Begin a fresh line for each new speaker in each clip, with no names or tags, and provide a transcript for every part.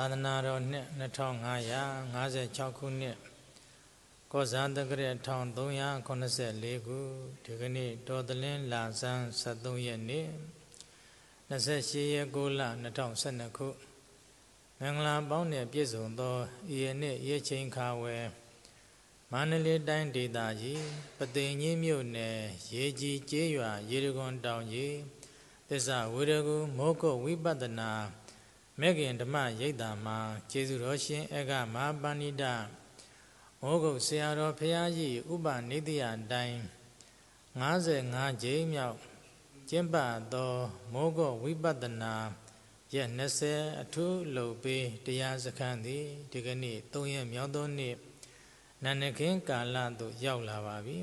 သာသနာတော်နှစ်2556ခုနှစ်ကောဇာတကရ1384ခုဒီကနေ့တော်သလင်းလာဆန်း23ရက်နေ့28ရက်9လ2012ခု မင်္ဂလာပေါင်းနဲ့ပြည့်စုံသောဤနေ့ရေချင်းခါဝယ်မန္တလေးတိုင်းဒေသကြီးပသိမ်ကြီးမြို့နယ်ရေကြီးကျေးရွာရေရကွန်တောင်ကြီးသစ္စာဝေရကူမောကုတ်ဝိပဿနာမေခင်ဓမ္မရိပ်တာမှာကျေးဇူးတော်ရှင်အကမဟာပဏိတဩဂုတ်ဆရာတော်ဖရာကြီးဥပနိတိယတိုင်း55ကြိမ်မြောက်ကျင့်ပသောမောဂဝိပဿနာရက်20အထုလုပ်ပေးတရားစခန်းသည်ဒီကနေ့3ရက်မြောက်သောနေ့နန္ဒခင်ကာလသို့ ရောက်လာပါပြီ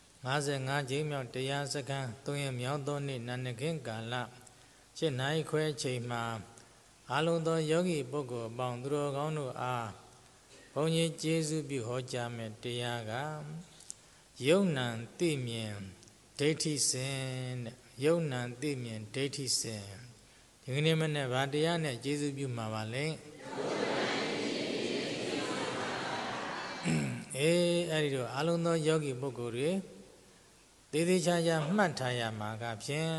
55ကြိမ်မြောက်တရားစခန်း3ရက်မြောက်သောနေ့နန္ဒခင်ကာလ7နိုင်ခွဲချိန်မှာအာလုံသောယောဂီပုဂ္ဂိုလ်အပေါင်းသူတော်ကောင်းတို့အားဘုန်းကြီးကျေးဇူးပြုဟောကြားမယ်တရားကယုံနံသိမြင်ဒိဋ္ဌိစဉ်တဲ့ယုံနံသိမြင်ဒိဋ္ဌိစဉ်ဒီကနေ့မနေ့ဗာတရားနဲ့ကျေးဇူးပြုမှာပါလေအေးအဲ့ဒီတော့အာလုံသောယောဂီပုဂ္ဂိုလ်တွေသေးသေးချာချာမှတ်ထားရမှာကဖြင့်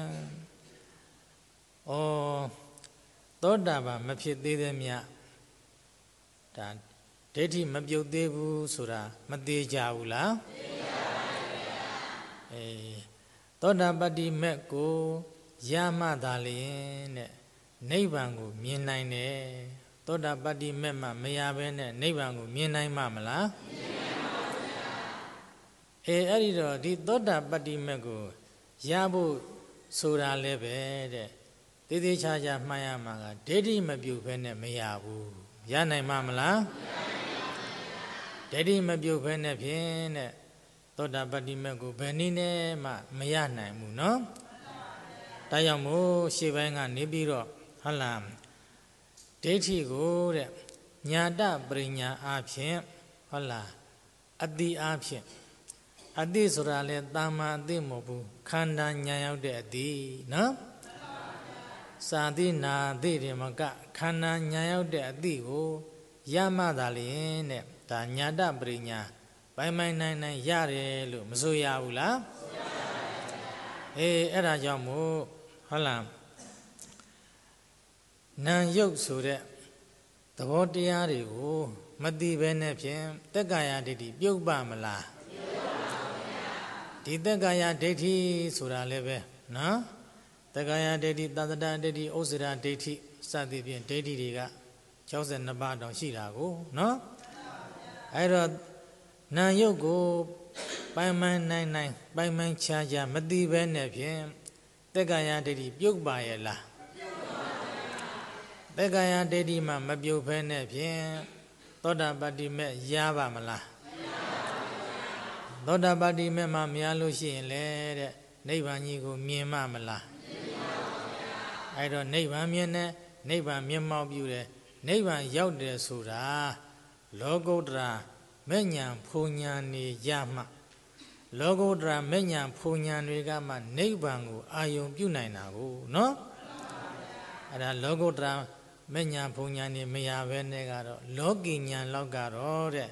ဩသောတာပန်မဖြစ်သေးတဲ့မြတ်ဒါဒိဋ္ဌိမပြုတ်သေးဘူးဆိုတာမသေးကြဘူးလားသေကြပါဘူးဗျာအေးသောတာပတ္တိမက်ကို ရမှသာလျင်တဲ့နိဗ္ဗာန်ကို မြင်နိုင်တယ်သောတာပတ္တိမက်မှမရဘဲနဲ့နိဗ္ဗာန်ကို မြင်နိုင်မှာမလားမြင်နိုင်ပါဘူးဗျာအေးအဲ့ဒီတော့ဒီသောတာပတ္တိမက်ကိုရဖို့ဆိုတာလည်းပဲတဲ့သေးသေးချာချာမှန်ရမှာကဒိဋ္ဌိမပြုတ်ဖဲနဲ့မရဘူးရနိုင်မှာမလားဒိဋ္ဌိမပြုတ်ဖဲနဲ့ဖြင့်တဲ့သောတာပတ္တိမေကိုဘယ်နည်းနဲ့မှမရနိုင်ဘူးနော်ဒါကြောင့်မို့ရှေ့ပိုင်းကနေပြီးတော့ဟလာဒိဋ္ဌိကိုတဲ့ညာတပရိညာအဖြစ်ဟလာအတိအဖြစ်အတိဆိုတာလေတာမန်အတိမဟုတ်ဘူးခန္ဓာညာရောက်တဲ့အတိနော်စာတိနာတိတွေမကခန္ဓာညာရောက်တဲ့အသည့်ကိုရမှသာလျင်တဲ့ဒါညာတပရိညာပိုင်ပိုင်နိုင်နိုင်ရတယ်လို့မဆိုရဘူးလားအေးအဲ့ဒါကြောင့်မို့ဟုတ်လားနာယုတ်ဆိုတဲ့သဘောတရားတွေကိုမသိဘဲနဲ့ဖြင့်တက္ကာယဒိဋ္ဌိပြုတ်ပါမလားဒီတက္ကာယဒိဋ္ဌိဆိုတာလည်းပဲနော်တက္ကယဒိဋ္ဌိသတ္တဒိဋ္ဌိဥစ္စရာဒိဋ္ဌိစသည်ဖြင့်ဒိဋ္ဌိတွေက62ပါးတောင်ရှိတာကိုနော်အဲ့တော့နာယုတ်ကို ပိုင်မှန်နိုင်နိုင် ပိုင်မှန်ခြားခြားမသိဘဲနဲ့ဖြင့်တက္ကယဒိဋ္ဌိပြုတ်ပါရဲ့လားတက္ကယဒိဋ္ဌိမှမပြုတ်ဘဲနဲ့ဖြင့်သောတာပတ္တိမေရပါမလားသောတာပတ္တိမေမှာမရလို့ရှိရင်လေတဲ့နိဗ္ဗာန်ကြီးကို မြင်မှမလားအဲတော့နိဗ္ဗာန်မြင်တဲ့နိဗ္ဗာန်မြင်မောက်ပြုတယ်နိဗ္ဗာန်ရောက်တယ်ဆိုတာလောကုတ္တရာမဲ့ညာဖူညာနေရမှလောကုတ္တရာမဲ့ညာဖူညာတွေကမှနိဗ္ဗာန်ကိုအာယုံပြုနိုင်တာကိုနော်အဲ့ဒါလောကုတ္တရာမဲ့ညာဖူညာနေမရဘဲနဲ့ကတော့လောကီညာလောက်ကတော့တဲ့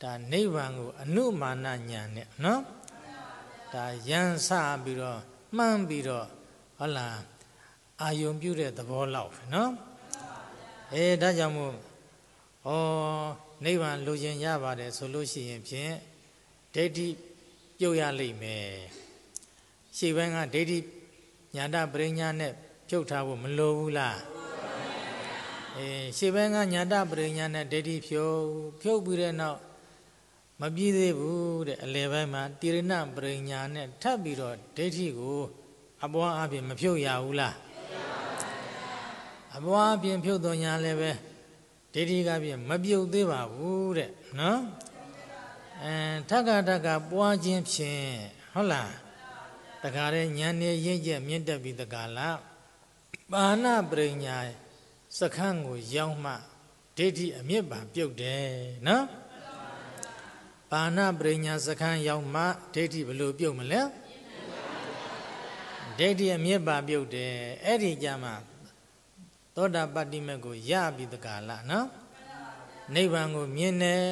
ဒါနိဗ္ဗာန်ကိုအနုမာနညာနဲ့နော်ဒါရန်ဆပြီးတော့မှန်းပြီးတော့ဟုတ်လားအာယုံပြုတဲ့သဘောလောက်ပဲနော်အဲဒါကြောင့်မို့ဩနိဗ္ဗာန်လိုချင်ရပါတယ်ဆိုလို့ရှိရင်ဖြင့်ဒိဋ္ဌိပြုတ်ရလိမ့်မယ်ရှေ့ဘက်ကဒိဋ္ဌိညာတပရိညာနဲ့ပြုတ်ထားဖို့မလိုဘူးလားအဲရှေ့ဘက်ကညာတပရိညာနဲ့ဒိဋ္ဌိဖြုတ်ဖြုတ်ပြီးတဲ့နောက်မပြည့်သေးဘူးတဲ့အလယ်ပိုင်းမှာတိရဏပရိညာနဲ့ထပ်ပြီးတော့ဒိဋ္ဌိကိုအပွားအပြည့်မဖြုတ်ရဘူးလားအဘွားပြင်ဖြုတ်တော်ညာလည်းပဲဒိဋ္ဌိကပြင်မပြုတ်သေးပါဘူးတဲ့နော်အဲထက်ကထက်ကပွားခြင်းဖြင့်ဟုတ်လားတခါတည်းညာနေရင့်ကျက်မြင့်တက်ပြီးတခါလားပါဏပရိညာစခန်းကိုရောက်မှဒိဋ္ဌိအမြင့်ပါပြုတ်တယ်နော်ပါဏပရိညာစခန်းရောက်မှဒိဋ္ဌိဘလို့ပြုတ်မလဲဒိဋ္ဌိအမြင့်ပါပြုတ်တယ်အဲ့ဒီကြမှာသောတာပတ္တိမေကို ရပြီးတကလားနော်နိဗ္ဗာန်ကို မြင်တယ်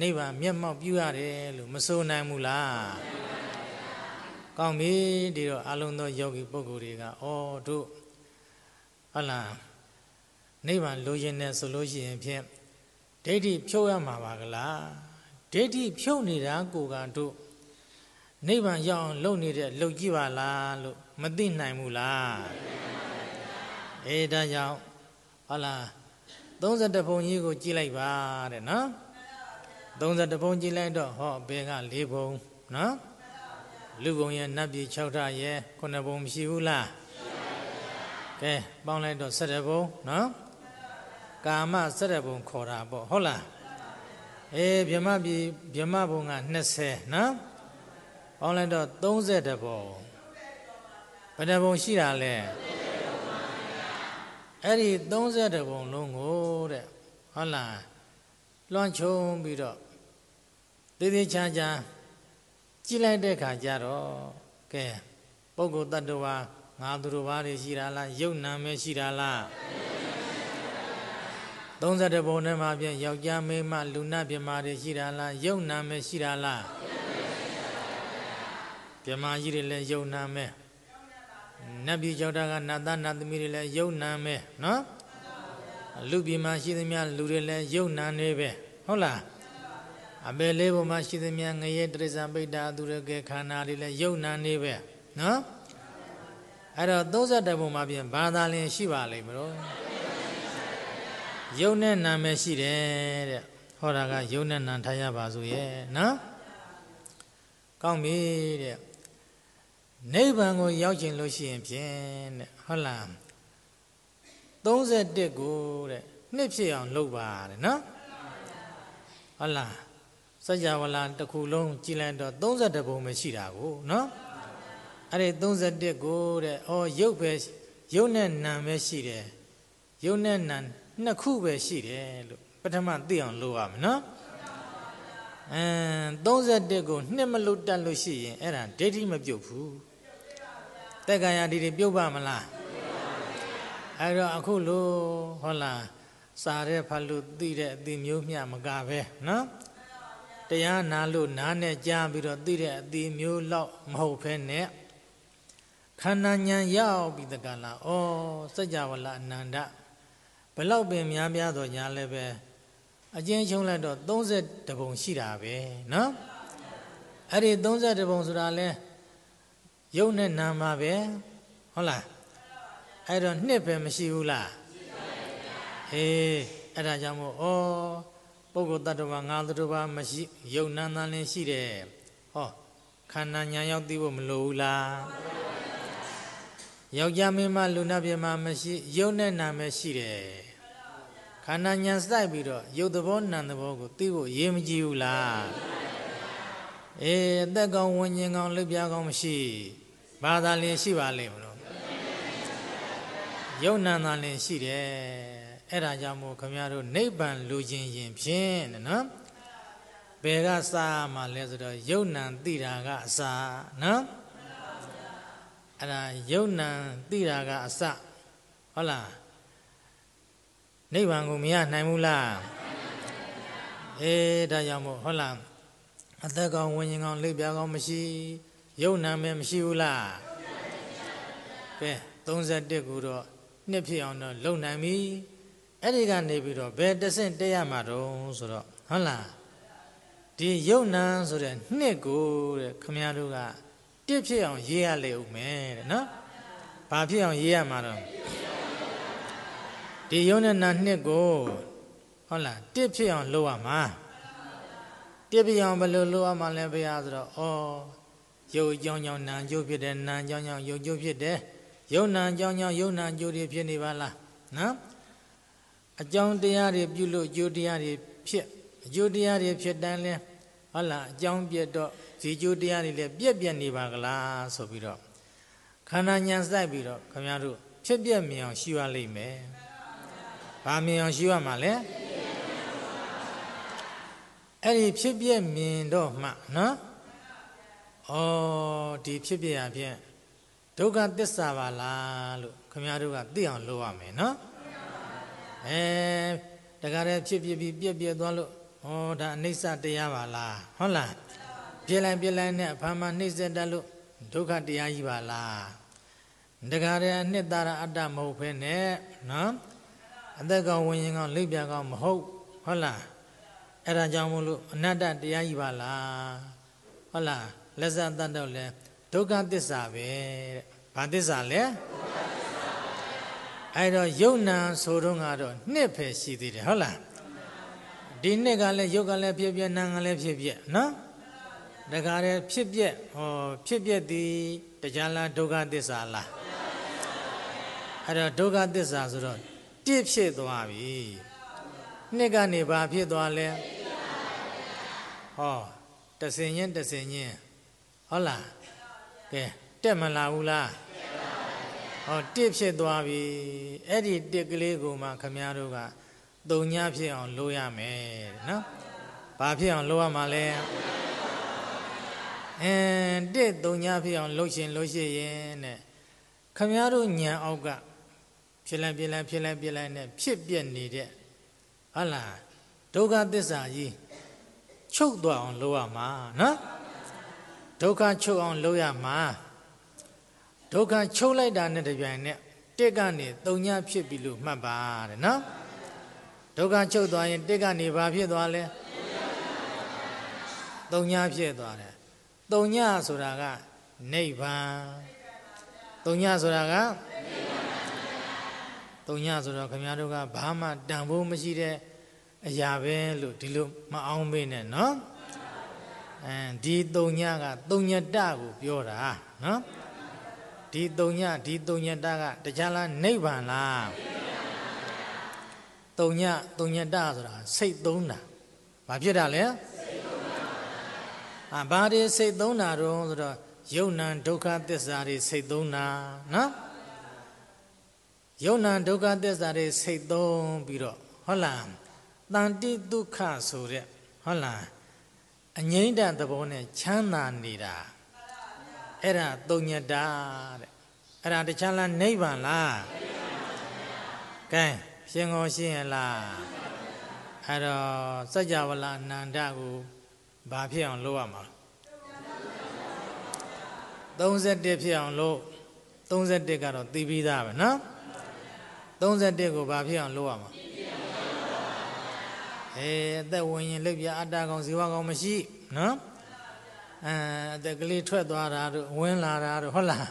နိဗ္ဗာန်မျက်မှောက်ပြုရတယ်လို့မဆိုနိုင်ဘူးလားကောင်းပြီဒီတော့အလုံးသောယောဂီပုဂ္ဂိုလ်တွေကအော်တို့ဟလာနိဗ္ဗာန်လိုချင်တယ်ဆိုလို့ရှိရင် ဖြင့်ဒိဋ္ဌိဖြုတ်ရမှာပါကလားဒိဋ္ဌိဖြုတ်နေတာကိုကတို့နိဗ္ဗာန်ရောက်အောင်လုပ်နေတဲ့လုပ်ကြည့်ပါလားလို့မသိနိုင်ဘူးလားအေးဒါကြောင့်ဟုတ်လား32ဘုံကြီးကိုကြည့်လိုက်ပါတဲ့နော်32ဘုံကြည့်လိုက်တော့ဟောဘဲက4ဘုံနော်လူဘုံရဲ့နတ်ပြည်6ထရဲ့9ဘုံမရှိဘူးလားကဲပေါင်းလိုက်တော့17ဘုံနော်ကာမ17ဘုံခေါ်တာပေါ့ဟုတ်လားအေးမြမပြည်မြမဘုံက20နော်ပေါင်းလိုက်တော့30ဘုံဘယ်နှဘုံရှိတာလဲ30အဲ့ဒီ32ပုံလုံးကိုတဲ့ဟုတ်လားလွှမ်းခြုံပြီးတော့သေးသေးချာချာကြည့်လိုက်တဲ့ခါကျတော့ကဲပုဂ္ဂိုလ်တ attva ငါသူတို့ဘာတွေရှိတာလားယုတ်နာမဲရှိတာလား32ပုံထဲမှာပြန်ယောက်ျားမိန်းမလူနာပြမာတွေရှိတာလားယုတ်နာမဲရှိတာလားပြမာကြီးတွေလည်းယုတ်နာမဲနတ်ပြည်ကြောက်တာကနတ်သားနတ်သမီးတွေလည်းယုံနာမဲနော်လူပြည်မှာရှိသမျှလူတွေလည်းယုံနာနေပဲဟုတ်လားအပေလေးပုံမှာရှိသမျှငရဲတရိစ္ဆာန်ပိတ္တာသူရကေခန္ဓာတွေလည်းယုံနာနေပဲနော်အဲ့တော့31ပုံမှာပြင်ဘာသာလင် ရှိပါလိမ့်မလို့ယုံနဲ့နာမဲရှိတယ်တဲ့ဟောတာကယုံနဲ့နာထားရပါဆိုရဲ့နော်ကောင်းပြီတဲ့နိဗ္ဗာန်ကိုရောက်ခြင်းလို့ရှိရင်ဖြင့်တဲ့ဟုတ်လား31ကိုတဲ့နှစ်ဖြစ်အောင်လုပ်ပါတဲ့နော်ဟုတ်လားစัจ java လာတစ်ခုလုံးကြည်လန့်တော့32ပုံပဲရှိတာကိုနော်အဲ့ဒီ31ကိုတဲ့အော်ရုပ်ပဲရုပ်နဲ့နာမ်ပဲရှိတယ်ရုပ်နဲ့နာမ်နှစ်ခုပဲရှိတယ်လို့ပထမသိအောင်လုပ်ရမယ်နော်အဲ31ကိုနှစ်မလွတ်တတ်လို့ရှိရင်အဲ့ဒါဒိဋ္ဌိမပြုတ်ဘူးတက္ကရာဒီတွေပြုတ်ပါမလားအဲ့တော့အခုလို့ဟုတ်လားစာတဲ့ဖတ်လို့သိတဲ့အသည့်မျိုးမျှမကပဲနော်တရားနာလို့နားနဲ့ကြားပြီးတော့သိတဲ့အသည့်မျိုးလောက်မဟုတ်ဖဲနဲ့ခန္ဓာဉာဏ်ရောက်ပြီးတကလားဩစัจ java လအနန္တဘလောက်ပင်များပြားတော့ညာလည်းပဲအကျဉ်းချုံလိုက်တော့30တပုံရှိတာပဲနော်အဲ့ဒီ30တပုံဆိုတာလဲယုံနဲ့နာမှာပဲဟုတ်လားအဲ့တော့နှစ်ပဲမရှိဘူးလားရှိပါဗျာအေးအဲ့ဒါကြောင့်မို့ဩပုဂ္ဂိုလ်တ attva ငါတ attva မရှိယုံနာနာလည်းရှိတယ်ဟောခန္ဓာညာရောက်သိဖို့မလိုဘူးလားယောက်ျားမင်းမလူနာပြမမရှိယုံနဲ့နာမဲ့ရှိတယ်ခန္ဓာညာစိုက်ပြီးတော့ယုတ်သဘောနံသဘောကိုသိဖို့ရေးမကြည့်ဘူးလားအေးအသက်ကောင်ဝิญဉ္ဇဉ်ကောင်လူပြားကောင်မရှိဘူးဘာသာလင်ရှိပါလိမ့်မလို့ယုံနံသာလင်ရှိတယ်အဲ့ဒါကြောင့်မို့ခမရတို့နိဗ္ဗာန်လူချင်းရင်ဖြင့်တဲ့နော်ဘယ်ကစားမှလဲဆိုတော့ယုံနံတိတာကအစာနော်အဲ့ဒါယုံနံတိတာကအစဟုတ်လားနိဗ္ဗာန်ကိုမရနိုင်ဘူးလားအေးဒါကြောင့်မို့ဟုတ်လားအသက်ကောင်ဝิญဉ္ဇဉ်ကောင်လိပ်ပြာကောင်မရှိဘူးယုံနာမဲမရှိဘူးလားကဲ31ခုတော့နှစ်ဖြစ်အောင်တော့လုံနိုင်ပြီအဲ့ဒီကနေပြီးတော့ဘယ်တဆင့်တက်ရမှာတော့ဆိုတော့ဟုတ်လားဒီယုံနာဆိုတဲ့နှစ်ကိုတဲ့ခမရတို့ကတစ်ဖြစ်အောင်ရေးရလေဦးမယ်တဲ့နော်ဘာဖြစ်အောင်ရေးရမှာတော့ဒီယုံနဲ့နာနှစ်ကိုဟုတ်လားတစ်ဖြစ်အောင်လုပ်ရမှာတစ်ဖြစ်အောင်ဘယ်လိုလုပ်ရမှာလဲဘုရားဆိုတော့ဩရုပ်ကြောင့်ကြောင့်နာမ်ကျိုးဖြစ်တယ်နာမ်ကြောင့်ကြောင့်ရုပ်ကျိုးဖြစ်တယ်ရုပ်နာမ်ကြောင့်ကြောင့်ရုပ်နာမ်ကျိုးတွေဖြစ်နေပါလားနော်အကြောင်းတရားတွေပြုလို့ကျိုးတရားတွေဖြစ်အကျိုးတရားတွေဖြစ်တန်းလဲဟုတ်လားအကြောင်းပြတ်တော့ဒီကျိုးတရားတွေလည်းပြက်ပြက်နေပါကလားဆိုပြီးတော့ခန္ဓာညာစိုက်ပြီးတော့ခင်ဗျားတို့ဖြစ်ပြက်မြင်အောင်ရှိရလိမ့်မယ်။ဘာမြင်အောင်ရှိရမှာလဲ။အဲ့ဒီဖြစ်ပြက်မြင်တော့မှနော်။ဩဒီဖြစ်ဖြစ်အဖြစ်ဒုက္ခသစ္စာပါလားလို့ခမရတို့ကသိအောင်လုပ်ရမယ်နော်အဲတခါတည်းဖြစ်ဖြစ်ပြီးပြက်ပြက်သွားလို့ဩဒါအနိစ္စတရားပါလားဟုတ်လားပြက်လိုက်ပြက်လိုက်နဲ့ဘာမှနှိစ္စတတ်လို့ဒုက္ခတရားကြီးပါလားတခါတည်းအနှစ်သာရအတ္တမဟုတ်ဖ ೇನೆ နော်အသက်ကောင်ဝิญဉ်ကောင်လိပ်ပြကောင်မဟုတ်ဟုတ်လားအဲ့ဒါကြောင့်မို့လို့အနတ္တတရားကြီးပါလားဟုတ်လားလက်ဆံတတ်တော့လဲဒုက္ခသစ္စာပဲတဲ့။ဘာသစ္စာလဲ။အဲ့တော့ယုံနာဆိုတော့ကတော့နှစ်ပဲရှိသေးတယ်ဟုတ်လား။ဒီနှစ်ကလည်းယုတ်ကလည်းဖြစ်ဖြစ်နာကလည်းဖြစ်ဖြစ်နော်။တခါတည်းဖြစ်ပြက်ဟောဖြစ်ပြက်သည်တရားလားဒုက္ခသစ္စာလား။အဲ့တော့ဒုက္ခသစ္စာဆိုတော့တစ်ဖြစ်သွားပြီ။နှစ်ကနေဘာဖြစ်သွားလဲ။ဟောတဆင်ရင်တဆင်ရင်ဟုတ်လားကဲတက်မလာဘူးလားဟောတစ်ဖြစ်သွားပြီအဲ့ဒီတစ်ကလေးကိုမှ ခမည်းတော်ကတုံညာဖြစ်အောင်လိုရမယ်နော်ဘာဖြစ်အောင်လိုရမှာလဲအင်းတစ်တုံညာဖြစ်အောင်လှုပ်ရှင်လှုပ်ရှင်ရင်တဲ့ခမည်းတော်ညံအောက်ကဖြစ်လိုက်ဖြစ်လိုက်ဖြစ်လိုက်ဖြစ်လိုက်နဲ့ဖြစ်ပြနေတဲ့ဟုတ်လားဒုက္ခသစ္စာကြီးချုပ်သွားအောင်လိုရမှာနော်ဒုက္ခချုပ်အောင် လုပ်ရမှာဒုက္ခချုပ်လိုက်တာနဲ့တပြိုင်နက်တစ်ကနေသုံညဖြစ်ပြီလို့မှတ်ပါတဲ့နော်ဒုက္ခချုပ်သွားရင်တစ်ကနေဘာဖြစ်သွားလဲသုံညဖြစ်သွားတယ်သုံညဆိုတာကနိဗ္ဗာန်သုံညဆိုတာကသုံညဆိုတော့ခင်ဗျားတို့ကဘာမှတန်ဖိုးမရှိတဲ့အရာပဲလို့ဒီလိုမအောင်မေးနဲ့နော်အဲဒီတုံညကတုံညတကိုပြောတာနော်ဒီတုံညဒီတုံညတကတရားလားနိဗ္ဗာန်လားတုံညတုံညတဆိုတာစိတ်သုံးတာဘာဖြစ်တာလဲစိတ်သုံးတာဟာဘာတွေစိတ်သုံးတာတော့ဆိုတော့ယုံနံဒုက္ခသစ္စာတွေစိတ်သုံးတာနော်ယုံနံဒုက္ခသစ္စာတွေစိတ်သုံးပြီးတော့ဟုတ်လားတန်တိဒုက္ခဆိုတဲ့ဟုတ်လားအငိမ့်တန်သဘောနဲ့ချမ်းသာနေတာအဲ့ဒါတုံညတာတဲ့အဲ့ဒါတခြားလားနိဗ္ဗာန်လားကဲရှင်ကောရှင်းရလားအဲ့တော့စัจ java လာအနန္တကိုဘာဖြစ်အောင်လုပ်ရမှာ31ဖြစ်အောင်လို့31ကတော့သိပြီးသားပဲနော်31ကိုဘာဖြစ်အောင်လုပ်ရမှာအဲအသက်ဝင်ရင်လက်ပြအတ္တကောင်ဇီဝကောင်မရှိနော်အဲအသက်ကလေးထွက်သွားတာတို့ဝင်လာတာတို့ဟုတ်လား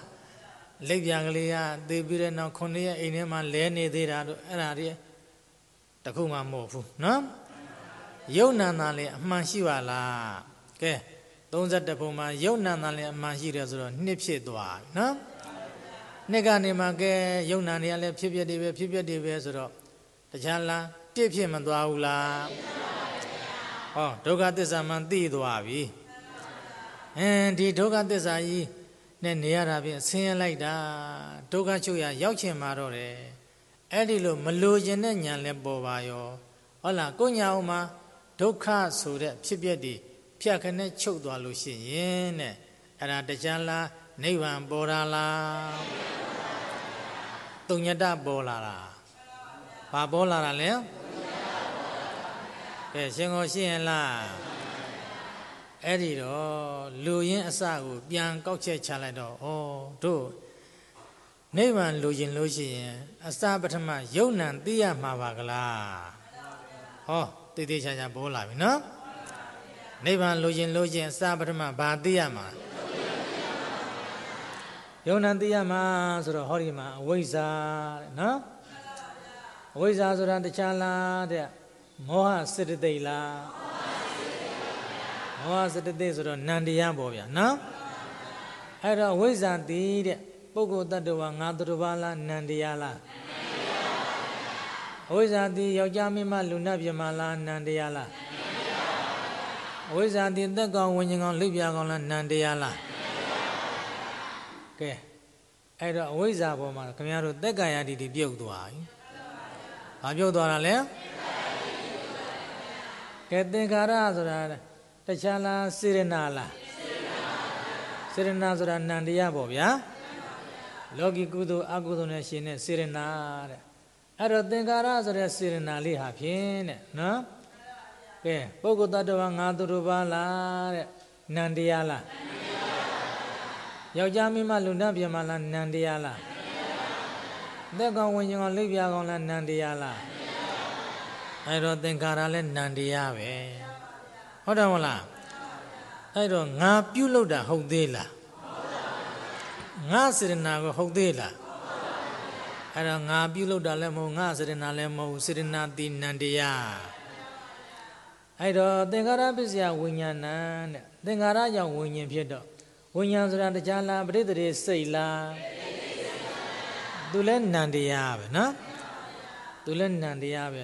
လက်ပြကလေးကသေပြီးတဲ့နောက်ခုနှစ်ရက်အိမ်ထဲမှာလဲနေသေးတာတို့အဲ့ဒါတွေတခုမှမဟုတ်ဘူးနော်ယုတ်နံသာလည်းအမှန်ရှိပါလားကဲ32ပုံမှာယုတ်နံသာလည်းအမှန်ရှိတယ်ဆိုတော့နှစ်ဖြစ်သွားပြီနော်နှစ်ကနေမှကဲယုတ်နံတွေကလည်းဖြစ်ဖြစ်တွေပဲဖြစ်ဖြစ်တွေပဲဆိုတော့တခြားလားပြည့်ဖြစ်မသွားဘူးလားဟောဒုက္ခသစ္စာမှန်သိသွားပြီအင်းဒီဒုက္ခသစ္စာကြီးနဲ့နေရတာဖြင့်ဆင်းရဲလိုက်တာဒုက္ခချုပ်ရရောက်ချင်မှာတော့တယ်အဲ့ဒီလိုမလိုချင်တဲ့ညာလည်းပေါ်ပါရောဟုတ်လားကိုညာအောင်မှာဒုက္ခဆိုတဲ့ဖြစ်ပျက်ဒီဖြတ်ခနဲ့ချုပ်သွားလို့ရှိရင်တဲ့အဲ့ဒါတရားလားနိဗ္ဗာန်ပေါ်လာလားတုံညတပေါ်လာတာဘာပေါ်လာတာလဲကဲရှင်ကိုရှိရင်လားအဲ့ဒီတော့လူရင်းအစကိုပြန်ကောက်ချက်ချလိုက်တော့ဩတို့နိဗ္ဗာန်လူရင်လို့ရှိရင်အစပထမယုံ nant သိရမှာပါကလားဟောတည်တည်ချာချာပေါ်လာပြီနော်နိဗ္ဗာန်လူရင်လို့ရှိရင်အစပထမဘာသိရမှာယုံ nant သိရမှာဆိုတော့ဟောဒီမှာအဝိဇ္ဇာတဲ့နော်အဝိဇ္ဇာဆိုတာတခြားလားတဲ့မောဟစေတသိက်လားမောဟစေတသိက်ဆိုတော့နန္တရားပေါ့ဗျာနော်အဲ့တော့ဝိဇ္ဇာတိတဲ့ပုဂ္ဂိုလ်တ attva ငါတ attva လားနန္တရားလားအဝိဇ္ဇာတိယောက်ျားမင်းမလူနာပြမလားနန္တရားလားအဝိဇ္ဇာတိသက်ကောင်ဝิญဉ္ကောင်လိပ်ပြကောင်လားနန္တရားလားကဲအဲ့တော့အဝိဇ္ဇာပေါ်မှာခင်ဗျားတို့သက်ကာယတိတိပြုတ်သွားပြီ။ဘာပြုတ်သွားတာလဲ။ကဲသင်္ခါရဆိုတာတခြားလားစေရနာလားစေရနာဆိုတာနန္တရားပေါ့ဗျာလောကီကုသိုလ်အကုသိုလ်နဲ့ရှင်တဲ့စေရနာတဲ့အဲ့တော့သင်္ခါရဆိုတဲ့စေရနာလေးဟာဖြင့်တဲ့နော်ကဲပုဂ္ဂိုလ်တ attva ငါသူတို့ပါလားတဲ့နန္တရားလားယောက်ျားမိန်းမလူနှံပြမလားနန္တရားလားသက်ကောင်ဝิญဉောလိပ်ပြာကောင်လားနန္တရားလားအဲ့တော့သင်္ခါရလဲနန္တရားပဲဟုတ်တယ်မဟုတ်လားအဲ့တော့ငါပြုတ်လောက်တာ ဟုတ်သေးလားငါစေတနာကိုဟုတ်သေးလားအဲ့တော့ငါပြုတ်လောက်တာလည်းမဟုတ်ငါစေတနာလည်းမဟုတ်စေတနာတိနန္တရားအဲ့တော့သင်္ခါရပစ္စယဝိညာဏတဲ့သင်္ခါရကြောင့်ဝိညာဉ်ဖြစ်တော့ဝိညာဉ်ဆိုတာတရားလားပဋိသန္ဓေစိတ်လားသူလဲနန္တရားပဲနော်သူလဲနန္တရားပဲ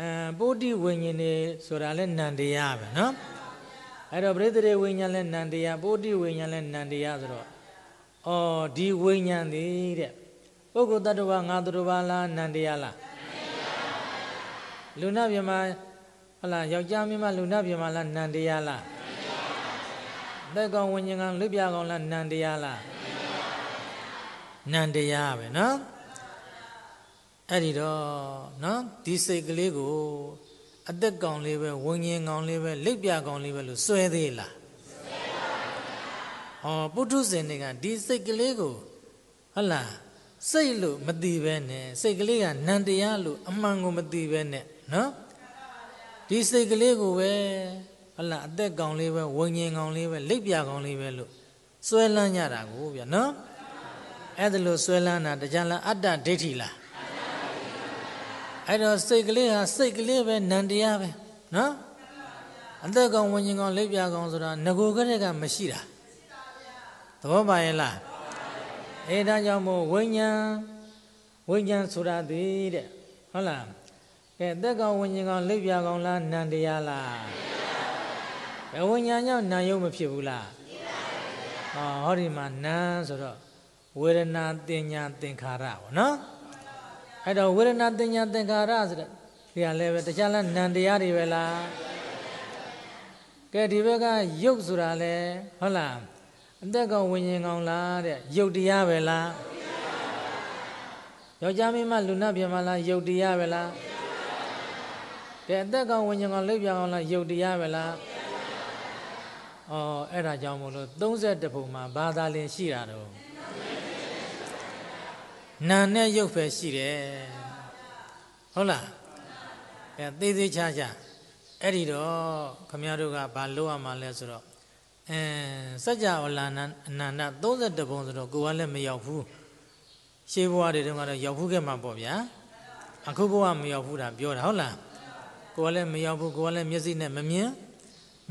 အဲပုတ္တိဝိညာဉ်နေဆိုတာလဲနန္တရားပဲနော်အဲ့တော့ပရိသေဝိညာဉ်လဲနန္တရားပုတ္တိဝိညာဉ်လဲနန္တရားဆိုတော့အော်ဒီဝိညာဉ်သည်တဲ့ပုဂ္ဂိုလ်တ attva ငါတ attva လားနန္တရားလားလူနာမြမဟလာယောက်ျားမြမလူနာမြမလားနန္တရားလားသက်ကောင်ဝိညာဉ်ကလွတ်ပြကောင်လားနန္တရားလားနန္တရားပဲနော်အဲ့ဒီတော့နော်ဒီစိတ်ကလေးကိုအသက်ကောင်လေးပဲဝิญဉ်ကောင်လေးပဲလက်ပြကောင်လေးပဲလို့စွဲသေးလားစွဲပါဘူးဟောပုထုဇဉ်တွေကဒီစိတ်ကလေးကိုဟုတ်လားစိတ်လို့မသိပဲနဲ့စိတ်ကလေးကနန္တရားလို့အမှန်ကိုမသိပဲနဲ့နော်ဒီစိတ်ကလေးကိုပဲဟလာအသက်ကောင်လေးပဲဝิญဉ်ကောင်လေးပဲလက်ပြကောင်လေးပဲလို့စွဲလန်းကြတာကိုဗျာနော်အဲ့ဒါလို့စွဲလန်းတာတကြလားအတ္တဒိဋ္ဌိလားအဲ့တော့စိတ်ကလေးဟာစိတ်ကလေးပဲနန္တရားပဲနော်အသက်ကောင်ဝิญဉ်ကောင်လက်ပြကောင်ဆိုတာငကိုကလေးကမရှိတာသဘောပါရဲ့လားအဲဒါကြောင့်မို့ဝိညာဉ်ဝိညာဉ်ဆိုတာဒီတဲ့ဟုတ်လားကဲသက်ကောင်ဝิญဉ်ကောင်လက်ပြကောင်လားနန္တရားလားဘယ်ဝิญဉ်ကြောင့်နာယုံမဖြစ်ဘူးလားဟောဟောဒီမှာနာဆိုတော့ဝေဒနာတင်ညာသင်္ခါရပေါ့နော်အဲ့တော့ဝေဒနာတင်ညာသင်္ခါရဆိုတဲ့ဒီဟာလည်းပဲတခြားလားနံတရားတွေပဲလားကဲဒီဘက်ကယုတ်ဆိုတာလဲဟုတ်လားအသက်ကောင်ဝิญဉ်ကောင်လားတဲ့ယုတ်တရားပဲလားယောက်ျားမင်းမလူနာပြမလားယုတ်တရားပဲလားကဲအသက်ကောင်ဝิญဉ်ကောင်လိပ်ပြကောင်လားယုတ်တရားပဲလားဩအဲ့ဒါကြောင့်မို့လို့32ပုံမှာဘာသာလင်ရှိတာတော့နာနဲ့ရုပ်ပဲရှိတယ်ဟုတ်လားအဲသေးသေးချာချာအဲ့ဒီတော့ခမရတို့ကဘာလို့ရမှာလဲဆိုတော့အဲစัจ java လာနအနန္တ32ပုံဆိုတော့ကိုကလည်းမရောက်ဘူးရှေးဘဝတွေတုန်းကတော့ရောက်ဘူးခဲ့မှာပေါ့ဗျာအခုဘဝမရောက်ဘူးတာပြောတာဟုတ်လားကိုကလည်းမရောက်ဘူးကိုကလည်းမျက်စိနဲ့မမြင်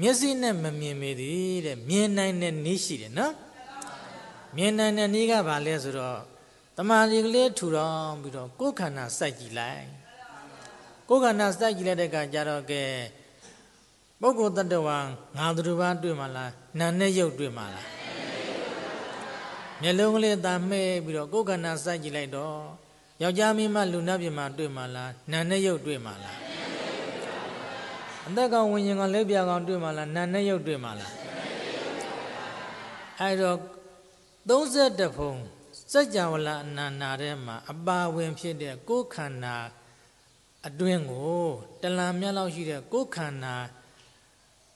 မျက်စိနဲ့မမြင်ပေသည်တဲ့မြင်နိုင်တဲ့နည်းရှိတယ်နော်မြင်နိုင်တဲ့နည်းကဘာလဲဆိုတော့တမာရီကလေးထူတော်ပြီးတော့ကိုယ်ခန္ဓာစိုက်ကြည့်လိုက်ကိုယ်ခန္ဓာစိုက်ကြည့်လိုက်တဲ့အခါကျတော့ကဲပုဂ္ဂိုလ်တ attva ငါသူတစ်ပါးတွေ့မှလားနာနဲ့ရုပ်တွေ့မှလားမျက်လုံးကလေးတာမှဲ့ပြီးတော့ကိုယ်ခန္ဓာစိုက်ကြည့်လိုက်တော့ယောက်ျားမင်းမလူနာပြမှာတွေ့မှလားနာနဲ့ရုပ်တွေ့မှလားအသက်ကောင်ဝิญဉ်ကောင်လက်ပြကောင်တွေ့မှလားနာနဲ့ရုပ်တွေ့မှလားအဲ့တော့32ဖုံစัจ java လအနန္တာထဲမှာ အပါဝင်ဖြစ်တဲ့ကိုယ်ခန္ဓာအတွင်းကို တလံမြတ်လောက်ရှိတဲ့ကိုယ်ခန္ဓာ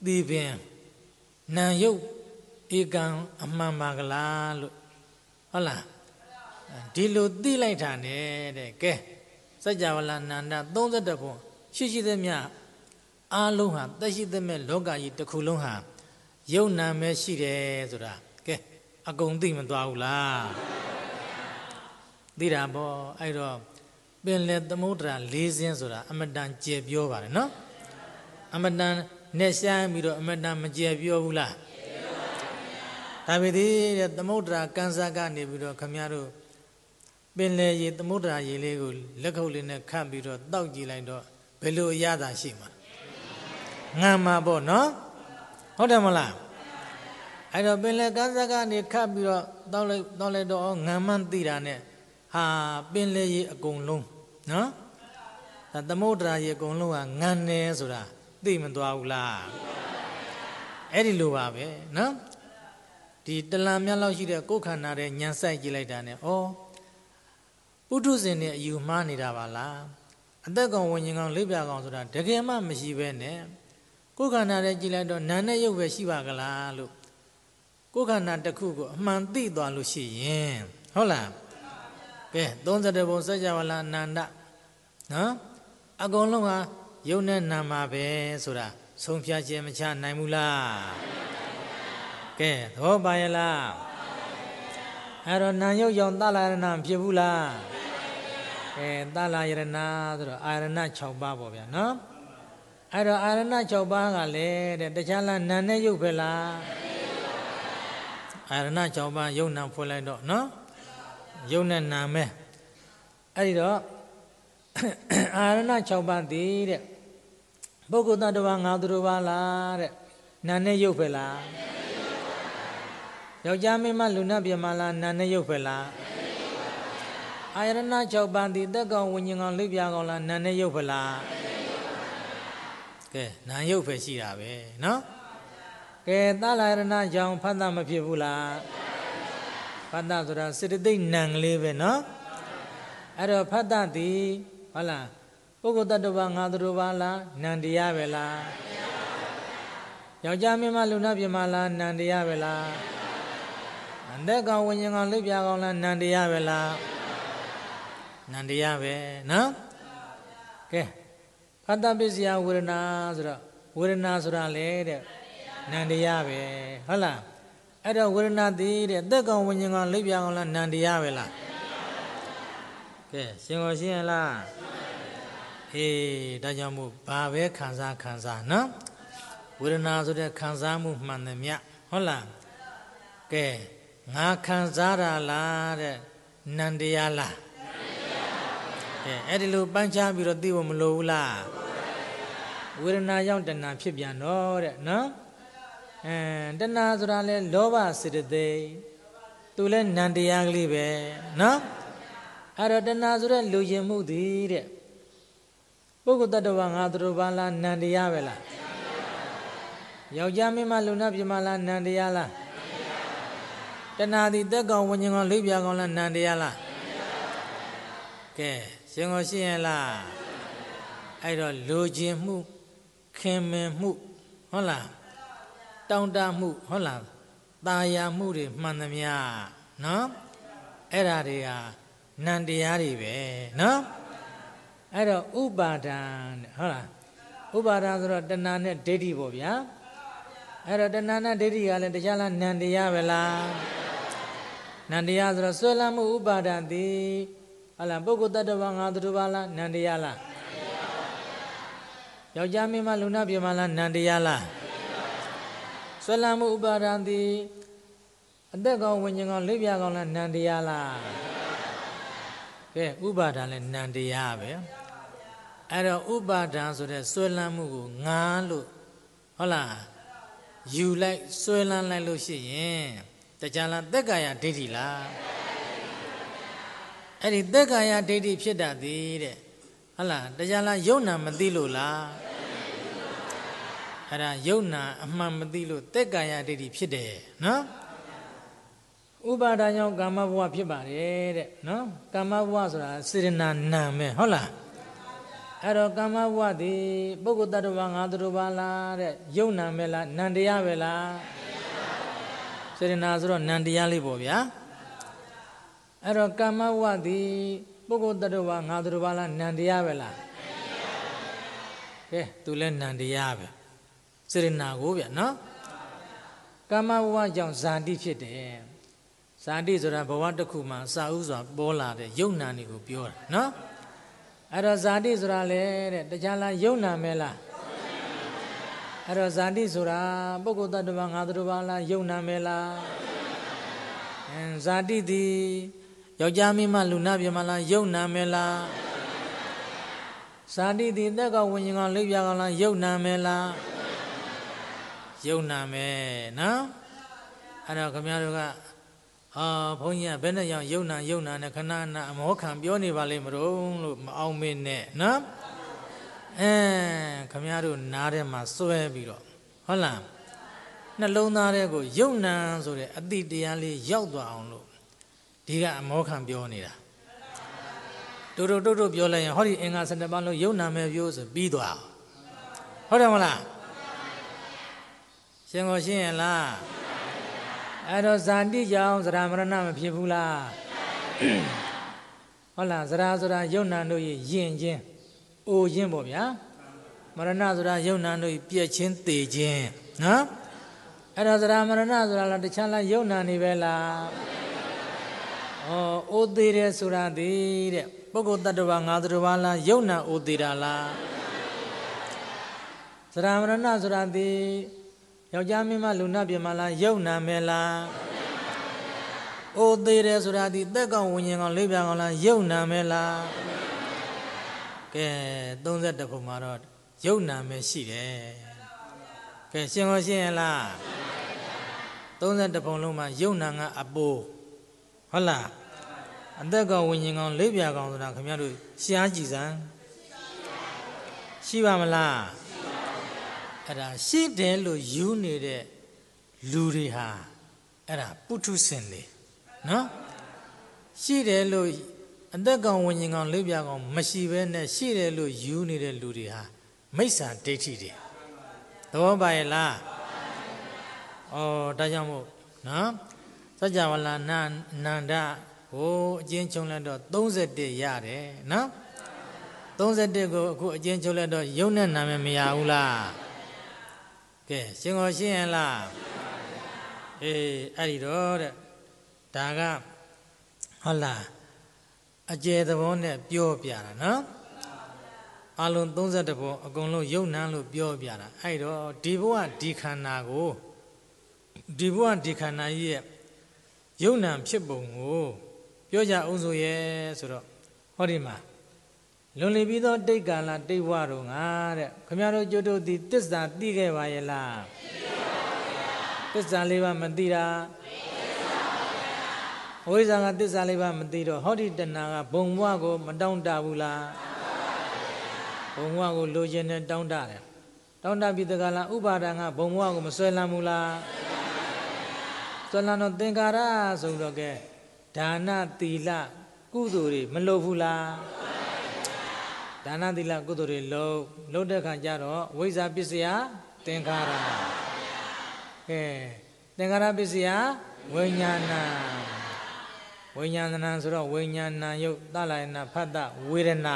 ဒီပင်နာယုတ်ဧကံအမှန်ပါကလားလို့ဟုတ်လားဒီလိုသိလိုက်တာနဲ့တဲ့ကဲစัจ java လအနန္တာ32ခုရှိရှိသမျှအားလုံးဟာတက်ရှိသမဲ့လောကကြီးတစ်ခုလုံးဟာယုံနာမဲ့ရှိတယ်ဆိုတာကဲအကုန်သိမသွားဘူးလားသိတာပေါ့အဲ့တော့ပင်လယ်သမုဒ္ဒရာ၄စင်းဆိုတာ အမတန်ကြည်ပြောပါတယ်နော်အမတန်နဲ့ရှမ်းပြီးတော့အမတန်မကြည်ပြောဘူးလားဒါပေသည်တဲ့သမုဒ္ဒရာကန်စားကနေပြီးတော့ခမရတို့ပင်လယ်ရေ သမုဒ္ဒရာရေလေးကိုလက်ခုပ်လေးနဲ့ခတ်ပြီးတော့တောက်ကြည့်လိုက်တော့ဘယ်လိုအရသာရှိမှာငမ်းမှာပေါ့နော်ဟုတ်တယ်မလားအဲ့တော့ပင်လယ်ကန်စားကနေခတ်ပြီးတော့တောက်လိုက်တောက်လိုက်တော့ငမ်းမှန်းသိတာနဲ့ဟာပင်လေရေ အကုန်လုံးနော်ဒါသမုဒ္ဒရာရေအကုန်လုံးကငန်နေဆိုတာသိမသွားဘူးလားအဲ့ဒီလိုပါပဲနော်ဒီတလံမြတ်လောက်ရှိတဲ့ကိုယ်ခန္ဓာတဲ့ညံဆိုင်ကြည့်လိုက်တာနဲ့ဩပုထုဇဉ်နဲ့အယူမှားနေတာပါလားအသက်ကောင်ဝิญဉ်ကောင်လိပ်ပြကောင်ဆိုတာတကယ်မှမရှိပဲနဲ့ကိုယ်ခန္ဓာနဲ့ကြည်လိုက်တော့နာနဲ့ရုပ်ပဲရှိပါကလားလို့ကိုယ်ခန္ဓာတစ်ခုကိုအမှန်သိသွားလို့ရှိရင်ဟုတ်လားကဲ31ပုံစัจ java လာအနန္တနော်အကုန်လုံးဟာယုံနဲ့နာမှာပဲဆိုတာဆုံးဖြတ်ခြင်းမချနိုင်ဘူးလားကဲသဘောပါရဲ့လားအဲ့တော့နာယုတ်ကြောင့်သလာရဏဖြစ်ဘူးလားအဲသလာရဏဆိုတော့အာရဏ6ပါးပေါ့ဗျာနော်အဲ့တော့အာရဏ6ပါးကလည်းတဲ့တခြားလားနာနဲ့ယုတ်ပဲလားအာရဏ6ပါးယုတ်နာဖွင့်လိုက်တော့နော်ယုံနဲ့နာမဲအဲ့ဒီတော့အာရဏ6ပါးတည်တဲ့ပုဂ္ဂိုလ်တ attva ငါသူတို့ပါလားတဲ့နာနဲ့ရုပ်ပဲလားယောက်ျားမင်းမလူနာပြမလားနာနဲ့ရုပ်ပဲလားအာရဏ6ပါးတည်တက်ကောင်ဝิญဉ္ကောင်လိပ်ပြကောင်လားနာနဲ့ရုပ်ပဲလားကဲနာရုပ်ပဲရှိတာပဲနော်ကဲသလာရဏကြောင့်ဖတ်တာမဖြစ်ဘူးလားဖတ်တဆိုတာစေတသိက်နံကလေးပဲနော်အဲ့တော့ဖတ်တသည်ဟုတ်လားပုဂ္ဂိုလ်တ attva ငါတို့ဘာလားနံတရားပဲလားယောက်ျားမင်းမလူနာပြမလားနံတရားပဲလားအန္တကောင်ဝิญဉ်ကောင်လူပြကောင်လားနံတရားပဲလားနန္တရားပဲနော်ကဲဖတ္တပစ္စယဝေဒနာဆိုတော့ဝေဒနာဆိုတာလေတဲ့နန္တရားပဲဟုတ်လားအဲ့တော့ဝေဒနာတည်တဲ့သက်ကောင်ဝิญဉ်ကောင်လိပ်ပြကောင်လားနံတရားပဲလားကဲရှင်းကိုရှင်းရလားအေးဒါကြောင့်မို့ဘာပဲခံစားခံစားနော်ဝေဒနာဆိုတဲ့ခံစားမှုမှန်သမျှဟုတ်လားကဲငါခံစားတာလားတဲ့နန္တရားလားကဲအဲ့ဒီလိုပန်းချပြီးတော့သိဖို့မလိုဘူးလားဝေဒနာကြောင့်တဏှာဖြစ်ပြန်တော့တဲ့နော်အဲတဏှာဆိုတာလဲလောဘစေတသိက်သူလဲနန္တရားကလေးပဲနော်အဲ့တော့တဏှာဆိုတဲ့လူရင်မှုသည်တဲ့ပုဂ္ဂိုလ်တ attva ငါသူတို့ဘာလားနန္တရားပဲလားယောက်ျားမင်းမလုံနာပြမလားနန္တရားလားတဏှာသည်တက်ကောင်ဝဉ္ဇဉ်ကောင်လိပ်ပြာကောင်လားနန္တရားလားကဲရှင်ကိုရှင်းရလားအဲ့တော့လူခြင်းမှု ခင်မင်မှုဟုတ်လားတောင်းတမှုဟုတ်လားตาယာမှုတွေမှန်သမျှနော်အဲ့ဓာတွေဟာနံတရားတွေပဲနော်အဲ့တော့ဥပါဒံဟုတ်လားဥပါဒံဆိုတော့တဏှာနဲ့ဒိဋ္ဌိပေါ့ဗျာအဲ့တော့တဏှာနဲ့ဒိဋ္ဌိကလည်းတရားလားနံတရားပဲလားနံတရားဆိုတော့ဆွဲလမ်းမှုဥပါဒံသည်ဟုတ်လားပုဂ္ဂိုလ်တ attva ငါသူတို့ပါလားနံတရားလားယောက်ျားမင်းမလူနာပြမလားနန္တရားလားဆွဲလမ်းမှုဥပါဒံသည်အသက်ကောင်းဝိညာဉ်ကောင်းလိပ်ပြကောင်းလားနန္တရားလားကဲဥပါဒံလည်းနန္တရားပဲအဲ့တော့ဥပါဒံဆိုတဲ့ဆွဲလမ်းမှုကိုငါလို့ဟုတ်လားယူလိုက် ဆွဲလမ်းလိုက်လို့ရှိရင်တကြလားသက်ကာယဒိဋ္ဌိလားအဲ့ဒီသက်ကာယဒိဋ္ဌိဖြစ်တတ်သည်တဲ့ဟုတ်လားတကြလားယုံနာမသိလို့လားအဲ့ဒါယုံနာအမှန်မသိလို့တက်ကာယဒိဋ္ဌိဖြစ်တယ်နော်ဥပါဒါကြောင့်ကာမဘဝဖြစ်ပါတယ်တဲ့နော်ကာမဘဝဆိုတာစေရနာနာမယ်ဟုတ်လားအဲ့တော့ကာမဘဝဒီပုဂ္ဂိုလ်တ attva ငါတို့ပါလားတဲ့ယုံနာမယ်လားနန္တရားပဲလားစေရနာဆိုတော့နန္တရားလေးပေါ့ဗျာအဲ့တော့ကာမဘဝဒီပုဂ္ဂိုလ်တ attva ငါတို့ပါလားနန္တရားပဲလားကဲသူလဲနန္တရားပဲစေရနာကိုဗျနော်ကာမဘဝကြောင့်ဇာတိဖြစ်တယ်ဇာတိဆိုတာဘဝတစ်ခုမှာစာဥစွာပေါ်လာတဲ့ယုံနာတွေကိုပြောတာနော်အဲ့တော့ဇာတိဆိုတာလေတဲ့တခြားလားယုံနာမဲလားအဲ့တော့ဇာတိဆိုတာပုဂ္ဂိုလ်တ attva ငါတို့ဘာလားယုံနာမဲလားအင်းဇာတိသည်ယောက်ျားမိန်းမလူနာပြမလားယုံနာမဲလားဇာတိသည်တက်ကဝิญဉ္ဇကလိပ်ပြကလားယုံနာမဲလားယုံနာမယ်နော်အဲ့တော့ခင်ဗျားတို့ကအာဘုန်းကြီးကဘယ်နဲ့ရောက်ယုံနာယုံနာနဲ့ခဏနာအမောခံပြောနေပါလိမ့်မလို့လို့မအောင်မင်းနဲ့နော်အဲခင်ဗျားတို့နားထဲမှာစွဲပြီးတော့ဟုတ်လားနှလုံးသားထဲကိုယုံနာဆိုတဲ့အတိတရားလေးရောက်သွားအောင်လို့ဒီကအမောခံပြောနေတာတို့တို့တို့တို့ပြောလိုက်ရင်ဟောဒီအင်္ဂါ17ပါးလုံးယုံနာမယ်ပြောဆိုပြီးသွားဟုတ်တယ်မလားရှင်ကိုရှင်းရလားအဲ့တော့ဇာတိကြောင့်သရမရဏမဖြစ်ဘူးလားဟုတ်လားသရဆိုတာယုံနာတို့ရဲ့ယင်ချင်းအိုချင်းပေါ့ဗျာမရဏဆိုတာယုံနာတို့ပြက်ချင်းတေချင်းနော်အဲ့တော့သရမရဏဆိုတာလားတခြားလားယုံနာနေပဲလားဩအိုသေးတယ်ဆိုတာဒီတဲ့ပုဂ္ဂိုလ်တ attva ငါတ attva လားယုံနာအိုသေးတာလားသရမရဏဆိုတာဒီယောက်ျားမင်းမလူနာပြမလားယုံနာမဲလားအိုသေးတယ်ဆိုတာဒီသက်ကောင်ဝิญဉ်ကောင်လေးပြကောင်လားယုံနာမဲလားကဲ32ခုမှာတော့ယုံနာမဲရှိတယ်ကဲရှင်းကောရှင်းရလား32ပုံလုံးမှာယုံနာကအပိုးဟုတ်လားအသက်ကောင်ဝิญဉ်ကောင်လေးပြကောင်ဆိုတာခင်ဗျားတို့ရှားကြည့်စမ်းရှိပါမလားအဲ့ဒါရှိတယ်လို့ယူနေတဲ့လူတွေဟာအဲ့ဒါပုထုဆင်တွေနော်ရှိတယ်လို့အသက်ကောင်ဝิญဉ်ကောင်လက်ပြကောင် မရှိဘဲနဲ့ရှိတယ်လို့ယူနေတဲ့လူတွေဟာမိစ္ဆာဒိဋ္ဌိတွေသဘောပါရဲ့လားဩဒါကြောင့်မို့နော်စัจ java လာနန္ဒဟိုအချင်းချုံလက်တော့31ရတယ်နော်31ကိုအခုအချင်းချုံလက်တော့ယုံနဲ့နာမည်မရဘူးလားကဲရှင်ကိုရှင်းရလားအေးအဲ့ဒီတော့တဲ့ဒါကဟုတ်လားအကျယ်သဘောနဲ့ပြောပြတာနော်အလုံး32ဘုံအကုန်လုံးယုံနံလို့ပြောပြတာအဲ့တော့ဒီဘုရားဒီခန္ဓာကို ဒီဘုရားဒီခန္ဓာကြီးရဲ့ယုံနံဖြစ်ပုံကို ပြောကြအောင်ဆိုရဲဆိုတော့ဟောဒီမှာလွန်လီပြီးသောတိတ်ကာလတိတ်ဝတော်ငါတဲ့ခမရတို့ကျွတ်တို့သည်တစ္ဆာသိခဲ့ပါရဲ့လားတစ္ဆာလေးပါမသိတာအဝိဇ္ဇာကတစ္ဆာလေးပါမသိတော့ဟောဒီတဏကဘုံဘဝကို မတောင့်တဘူးလားဘုံဘဝကိုလိုချင်တဲ့တောင့်တတယ်တောင့်တပြီးတကလားဥပါဒံကဘုံဘဝကိုမဆွဲလန်းဘူးလားဆွဲလန်းတော့သင်္ခါရဆိုတော့ကဲဒါနသီလကုသိုလ်တွေမလိုဘူးလားဒါနသီလကုသိုလ်တွေလုံးလုံးတဲ့ခါကျတော့ဝိဇ္ဇာပစ္စယသင်္ခါရကဲသင်္ခါရပစ္စယဝိညာဏဝိညာဏဆိုတော့ဝိညာဏယုတ်သလယနာဖတ်တဝေဒနာ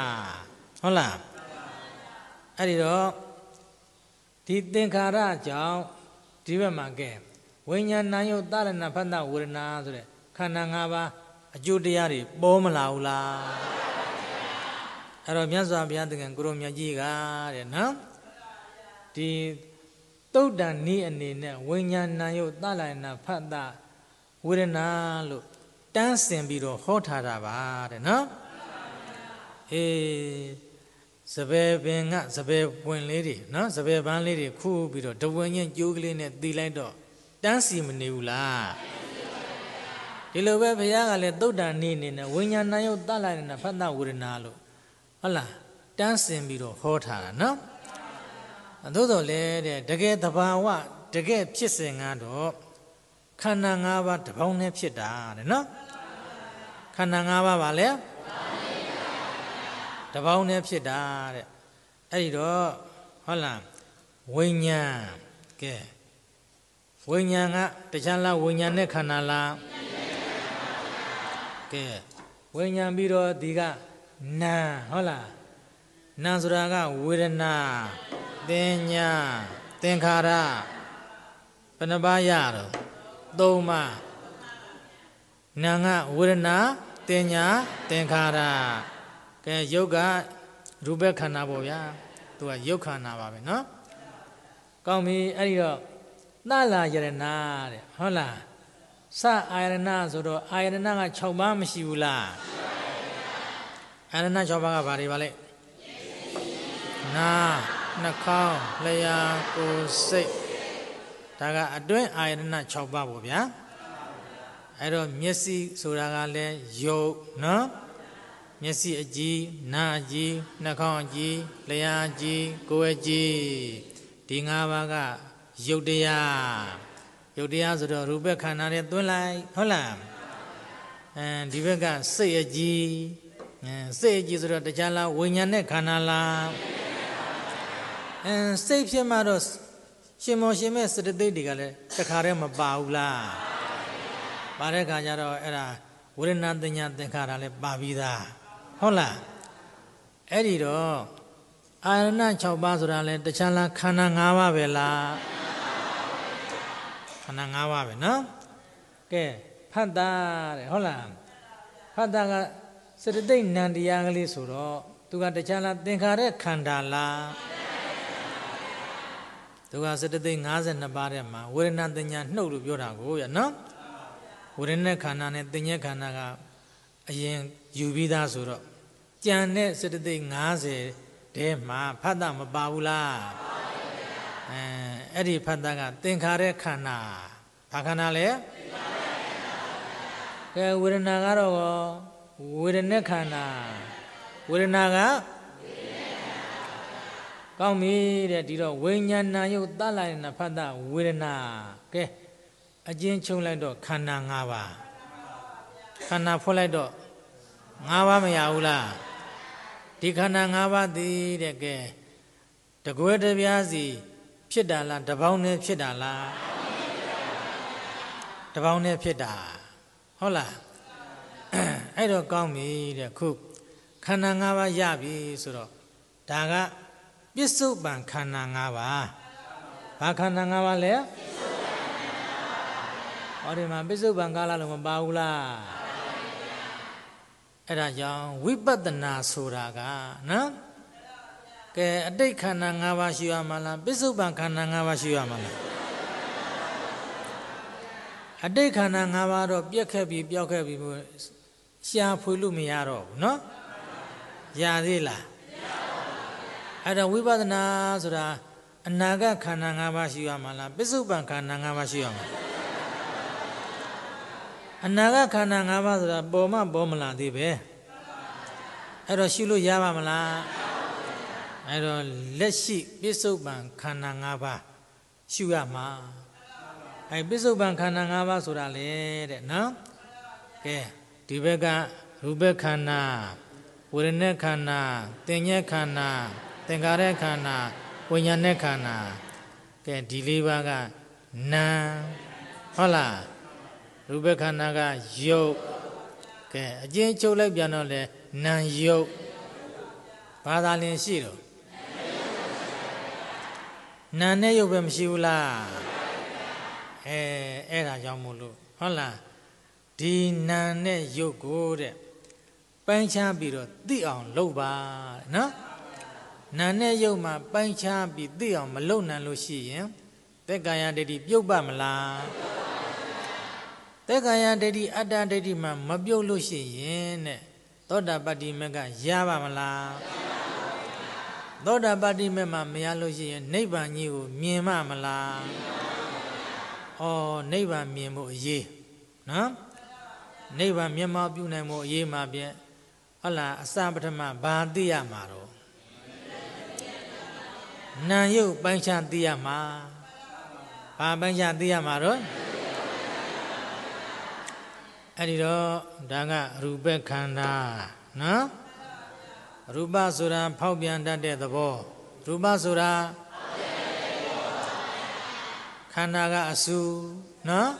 ဟုတ်လားအဲ့ဒီတော့ဒီသင်္ခါရကြောင့်ဒီဘက်မှာကဲဝိညာဏယုတ်သလနာဖတ်တဝေဒနာဆိုတဲ့ခန္ဓာ၅ပါးအကျိုးတရားတွေပေါ်မလာဘူးလားအဲ့တော့မြတ်စွာဘုရားသခင်ကိုရုမြတ်ကြီးကတဲ့နော်ဒီတုတ်တန်ဤအနေနဲ့ဝိညာဏယုတ်သလနာဖတ်တာဝေဒနာလို့တန်းစင်ပြီးတော့ဟောထားတာပါတဲ့နော်အေးစပယ်ပင်ကစပယ်ပွင်လေးတွေနော်စပယ်ပန်းလေးတွေခူးပြီးတော့တဝင်းချင်းကြိုးကလေးနဲ့တီလိုက်တော့တန်းစီမနေဘူးလားဒီလိုပဲဘုရားကလည်းတုတ်တန်ဤအနေနဲ့ဝိညာဏယုတ်သလနာဖတ်တာဝေဒနာလို့ဟုတ်လားတန်းစင်ပြီးတော့ဟောထားတာနော်သို့တော်လည်းတဲ့တကယ်သဘာဝတကယ်ဖြစ်စဉ်ကတော့ခန္ဓာ၅ပါးတပေါင်းနဲ့ဖြစ်တာတဲ့နော်ခန္ဓာ၅ပါးပါလေတပေါင်းနဲ့ဖြစ်တာတဲ့အဲ့ဒီတော့ဟုတ်လားဝိညာဉ်ကဲဝိညာဉ်ကတခြားလားဝိညာဉ်နဲ့ခန္ဓာလားကဲဝိညာဉ်ပြီးတော့ဒီကနာဟုတ်လားနာဆိုတာကဝေဒနာသင်ညာသင်္ခါရဘယ်နှပါးရတော့သုံးပါးနာကဝေဒနာသင်ညာသင်္ခါရကဲယုတ်ကရူပခန္ဓာပေါ့ဗျာသူကယုတ်ခန္ဓာပါပဲเนาะကောင်းပြီအဲ့ဒီတော့သလာယရဏတဲ့ဟုတ်လားစအာယရဏဆိုတော့အာယရဏက6ပါးမရှိဘူးလားရှိပါအာရဏ၆ပါးကဘာတွေပါလဲနာနှာခေါင်းလျာကိုယ်စိတ်ဒါကအတွင်းအာရဏ6ပါးပေါ့ဗျာအဲ့တော့မျက်စိဆိုတာကလည်းယုတ်နော်မျက်စိအကြည့်နာအကြည့်နှာခေါင်းအကြည့်လျာအကြည့်ကိုယ်အကြည့်ဒီ၅ပါးကယုတ်တရားယုတ်တရားဆိုတော့ရူပခန္ဓာနဲ့တွင်းလိုက်ဟုတ်လားအဲဒီဘက်ကစိတ်အကြည့်စိတ်ကြီးဆိုတော့တရားလားဝိညာဉ်နဲ့ခန္ဓာလားအင်းစိတ်ဖြစ်မှတော့ရှင်မောရှင်မဲ့စတသိက်တွေကလည်းတခါတည်းမပါဘူးလားပါတဲ့ခါကျတော့အဲ့ဒါဝေဒနာတညာသင်္ခါရလည်းပါပြီးသားဟုတ်လားအဲ့ဒီတော့အာရဏ6ပါးဆိုတာလည်းတခြားလားခန္ဓာ5ပါးပဲလားခန္ဓာ5ပါးပဲနော်ကဲဖတ်တာတဲ့ဟုတ်လားဖတ်တာကစတသိက်နံတရားကလေးဆိုတော့သူကတခြားလားသင်္ခါရခန္ဓာလားသူကစတသိက်52ပါးထဲမှာဝေဒနာတင်ညာနှုတ်လို့ပြောတာကိုရနော်ဝေဒနာခန္ဓာနဲ့တင်ညာခန္ဓာကအရင်ယူပြီးသားဆိုတော့ကြံတဲ့စတသိက်90ထဲမှာဖတ်တာမပါဘူးလားအဲအဲ့ဒီဖတ်တာကသင်္ခါရခန္ဓာဘာခန္ဓာလဲကဲဝေဒနာကတော့ဝေဒနာခန္ဓာဝေဒနာကကောင်းပြီတဲ့ဒီတော့ဝိညာဏယုတ်တလိုင်နဖတ်တဝေဒနာကဲအကျဉ်းချုပ်လိုက်တော့ခန္ဓာ၅ပါးခန္ဓာဖွင့်လိုက်တော့၅ပါးမရဘူးလားဒီခန္ဓာ၅ပါးတည်တဲ့ကဲတကွဲတပြားစီဖြစ်တာလားတပေါင်းနဲ့ဖြစ်တာလားတပေါင်းနဲ့ဖြစ်တာဟုတ်လားအဲ့တော့ကောင်းပြီတဲ့ခုခန္ဓာ၅ပါးရပြီဆိုတော့ဒါကပစ္စုပန်ခန္ဓာ၅ပါးဘာခန္ဓာ၅ပါးလဲဟောဒီမှာပစ္စုပန်ကာလလုံးမပါဘူးလားအဲ့ဒါကြောင့်ဝိပဿနာဆိုတာကနော်ကဲအတိတ်ခန္ဓာ၅ပါးရှိရမှာလားပစ္စုပန်ခန္ဓာ၅ပါးရှိရမှာလားအတိတ်ခန္ဓာ၅ပါးတော့ပြက်ခဲ့ပြီပျောက်ခဲ့ပြီရှာဖွေလို့မရတော့ဘူးเนาะရသေးလားမရပါဘူးအဲ့တော့ဝိပဿနာဆိုတာအနာဂတ်ခန္ဓာ၅ပါးရှိရမှာလားပစ္စုပန်ခန္ဓာ၅ပါးရှိရမှာအနာဂတ်ခန္ဓာ၅ပါးဆိုတာပေါ်မပေါ်မလာသေးပဲအဲ့တော့ရှိလို့ရပါမလားအဲ့တော့လက်ရှိပစ္စုပန်ခန္ဓာ၅ပါးရှုရမှာအဲ့ပစ္စုပန်ခန္ဓာ၅ပါးဆိုတာလေတဲ့နော်ကဲဒီဘက်ကရူပခန္ဓာဝေဒနာခန္ဓာသင်ညက်ခန္ဓာသင်္ခါရခန္ဓာဝိညာဉ်နဲ့ခန္ဓာကဲဒီလေးပါးကနာဟုတ်လားရူပခန္ဓာကယုတ်ကဲအချင်းချုပ်လိုက်ပြန်တော့လေနာယုတ်ဘာသာလင်ရှိတော့နာနဲ့ယုတ်ပဲမရှိဘူးလားအဲအဲ့ဒါကြောင့်မို့လို့ဟုတ်လားဒီနာနဲ့ရုပ်ကိုတဲ့ပိုင်းခြားပြီးတော့သိအောင်လုပ်ပါတဲ့နော်နာနဲ့ရုပ်မှာပိုင်းခြားပြီးသိအောင်မလုပ်နိုင်လို့ရှိရင်သက်ကာယဒိဋ္ဌိပြုတ်ပတ်မလားသက်ကာယဒိဋ္ဌိအတ္တဒိဋ္ဌိမှာမပြုတ်လို့ရှိရင်တဲ့သောတာပတ္တိမေကရပါမလားသောတာပတ္တိမေမှာမရလို့ရှိရင် နိဗ္ဗာန်ကြီးကိုမြင်မှမလားဩနိဗ္ဗာန်မြင်ဖို့အရေးနော်နိဗ္ဗာန်မျက်မှောက်ပြုနိုင်မှုအရေးမှာဖြင့်ဟလာအစပထမဘာသိရမှာတော့နာယုတ်ပိုင်းခြားသိရမှာဘာပိုင်းခြားသိရမှာတော့အဲ့ဒီတော့ဒါကရူပခန္ဓာနော်ရူပဆိုတာဖောက်ပြန်တတ်တဲ့သဘောရူပဆိုတာခန္ဓာကအစုနော်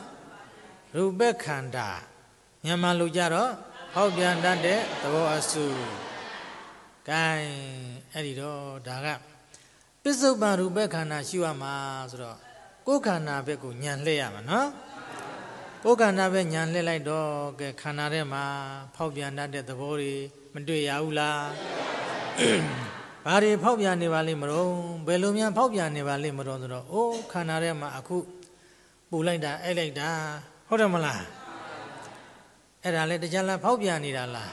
ရူပခန္ဓာမြန်မာလူကြတော့ဟောက်ပြန်တတ်တဲ့သဘောအစုကဲအဲ့ဒီတော့ဒါကပစ္စုပန်ရူပခန္ဓာရှိရမှာဆိုတော့ကိုယ်ခန္ဓာဘက်ကိုညံလှည့်ရမှာနော်ကိုယ်ခန္ဓာဘက်ညံလှည့်လိုက်တော့ကဲခန္ဓာထဲမှာဖောက်ပြန်တတ်တဲ့သဘောတွေမတွေ့ရဘူးလားဘာတွေဖောက်ပြန်နေပါလိမ့်မလို့ဘယ်လိုများဖောက်ပြန်နေပါလိမ့်မလို့ဆိုတော့အိုးခန္ဓာထဲမှာအခုပူလိုက်တာအဲ့လိုက်တာဟုတ်တယ်မလားအဲ့ဒါလဲတကြံလားဖောက်ပြန်နေတာလား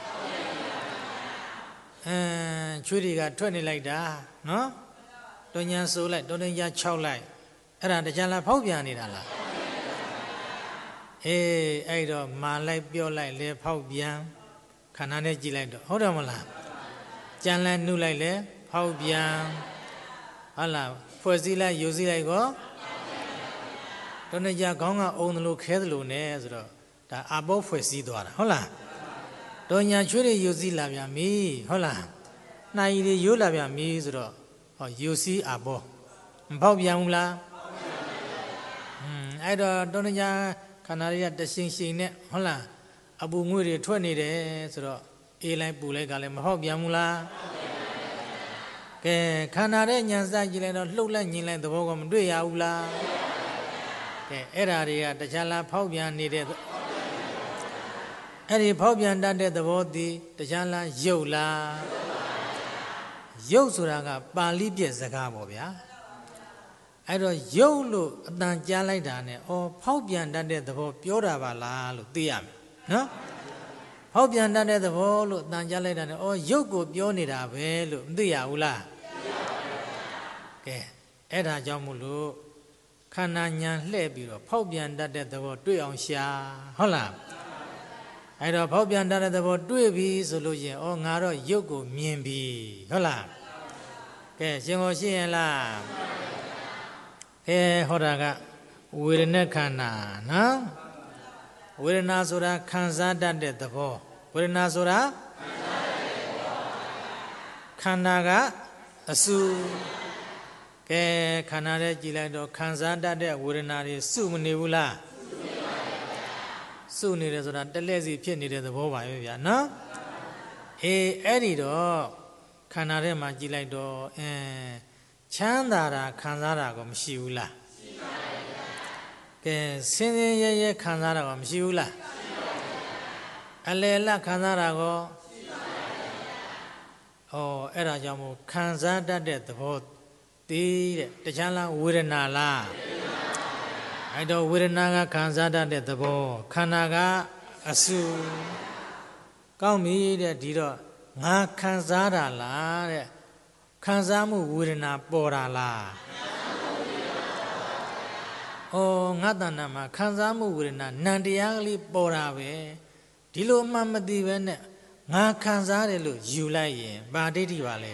အင်းချွေးတွေကထွက်နေလိုက်တာနော်တုံညာဆိုလိုက်တုံညာ6လိုက်အဲ့ဒါတကြံလားဖောက်ပြန်နေတာလားအေးအဲ့တော့မာလိုက်ပြောလိုက်လဲဖောက်ပြန်ခန္ဓာနဲ့ကြည်လိုက်တော့ဟုတ်တယ်မလားကြံလန်းနှုလိုက်လဲဖောက်ပြန်ဟုတ်လားဖွဲ့စည်းလိုက်ယူစည်းလိုက်ကောတုံညာခေါင်းကအုံသလိုခဲသလိုနဲ့ဆိုတော့ဒါအဘောဖွဲ့စည်းသွားတာဟုတ်လားတော်ညာချွေးတွေယူစည်းလာပြန်ပြီဟုတ်လားနှာရည်တွေယူလာပြန်ပြီဆိုတော့ဟောယူစည်းအဘောမပေါက်ပြန်ဘူးလားอืมအဲ့တော့တော်ညာခန္ဓာတွေကတရှင်ရှင်နဲ့ဟုတ်လားအပူငွေတွေထွက်နေတယ်ဆိုတော့အေးလိုက်ပူလိုက်ကလည်းမပေါက်ပြန်ဘူးလားကဲခန္ဓာတဲ့ညာစကြည့်လိုက်တော့လှုပ်လိုက်ညင်လိုက်သဘောကမတွေ့ရဘူးလားကဲအဲ့ဓာတွေကတခြားလားဖောက်ပြန်နေတဲ့အဲ့ဒီဖောက်ပြန်တတ်တဲ့သဘောတည်တရားလားယုတ်လားယုတ်ဆိုတာကပါဠိပြည့်စကားပေါ့ဗျာအဲ့တော့ယုတ်လို့အတန်ကြားလိုက်တာနဲ့အော်ဖောက်ပြန်တတ်တဲ့သဘောပြောတာပါလားလို့သိရမယ်နော်ဖောက်ပြန်တတ်တဲ့သဘောလို့အတန်ကြားလိုက်တာနဲ့အော်ယုတ်ကိုပြောနေတာပဲလို့မသိရဘူးလားကဲအဲ့ဒါကြောင့်မို့လို့ခန္ဓာညာလှည့်ပြီးတော့ဖောက်ပြန်တတ်တဲ့သဘောတွေ့အောင်ရှာဟုတ်လားအဲတော့ဖောက်ပြန်တတ်တဲ့သဘောတွေ့ပြီဆိုလို့ရင်ဩငါတော့ရုပ်ကိုမြင်ပြီဟုတ်လားကဲရှင်ကိုရှင်းရလားကဲဟောတာကဝေဒနာခန္ဓာနော်ဝေဒနာဆိုတာခံစားတတ်တဲ့သဘောဝေဒနာဆိုတာခန္ဓာကအစုကဲခန္ဓာတဲ့ကြည်လိုက်တော့ခံစားတတ်တဲ့ဝေဒနာတွေစုမနေဘူးလားစုနေတယ်ဆိုတာတလဲစီဖြစ်နေတဲ့သဘောပါပဲဗျာနော်အေးအဲ့ဒီတော့ခန္ဓာထဲမှာကြည်လိုက်တော့အင်းချမ်းသာတာခံစားတာကောမရှိဘူးလားရှိပါဘူးဗျာကဲစင်းစင်းရဲရဲခံစားတာကောမရှိဘူးလားရှိပါဘူးဗျာအလယ်လခံစားတာကောရှိပါဘူးဗျာဩအဲ့ဒါကြောင့်မို့ခံစားတတ်တဲ့သဘောသေးတဲ့တချမ်းလားဝေဒနာလားဝေဒနာအဲတော့ဝေဒနာကခံစားတတ်တဲ့သဘောခန္ဓာကအဆူကောင်းပြီတဲ့ဒီတော့ငါခံစားတာလားတဲ့ခံစားမှုဝေဒနာပေါ်တာလားအော်ငါတဏ္ဍာမှာခံစားမှုဝေဒနာနံတရားကလေးပေါ်တာပဲဒီလိုအမှန်မသိပဲနဲ့ငါခံစားတယ်လို့ယူလိုက်ရင်ဗာဒိဋ္ဌိပါလေ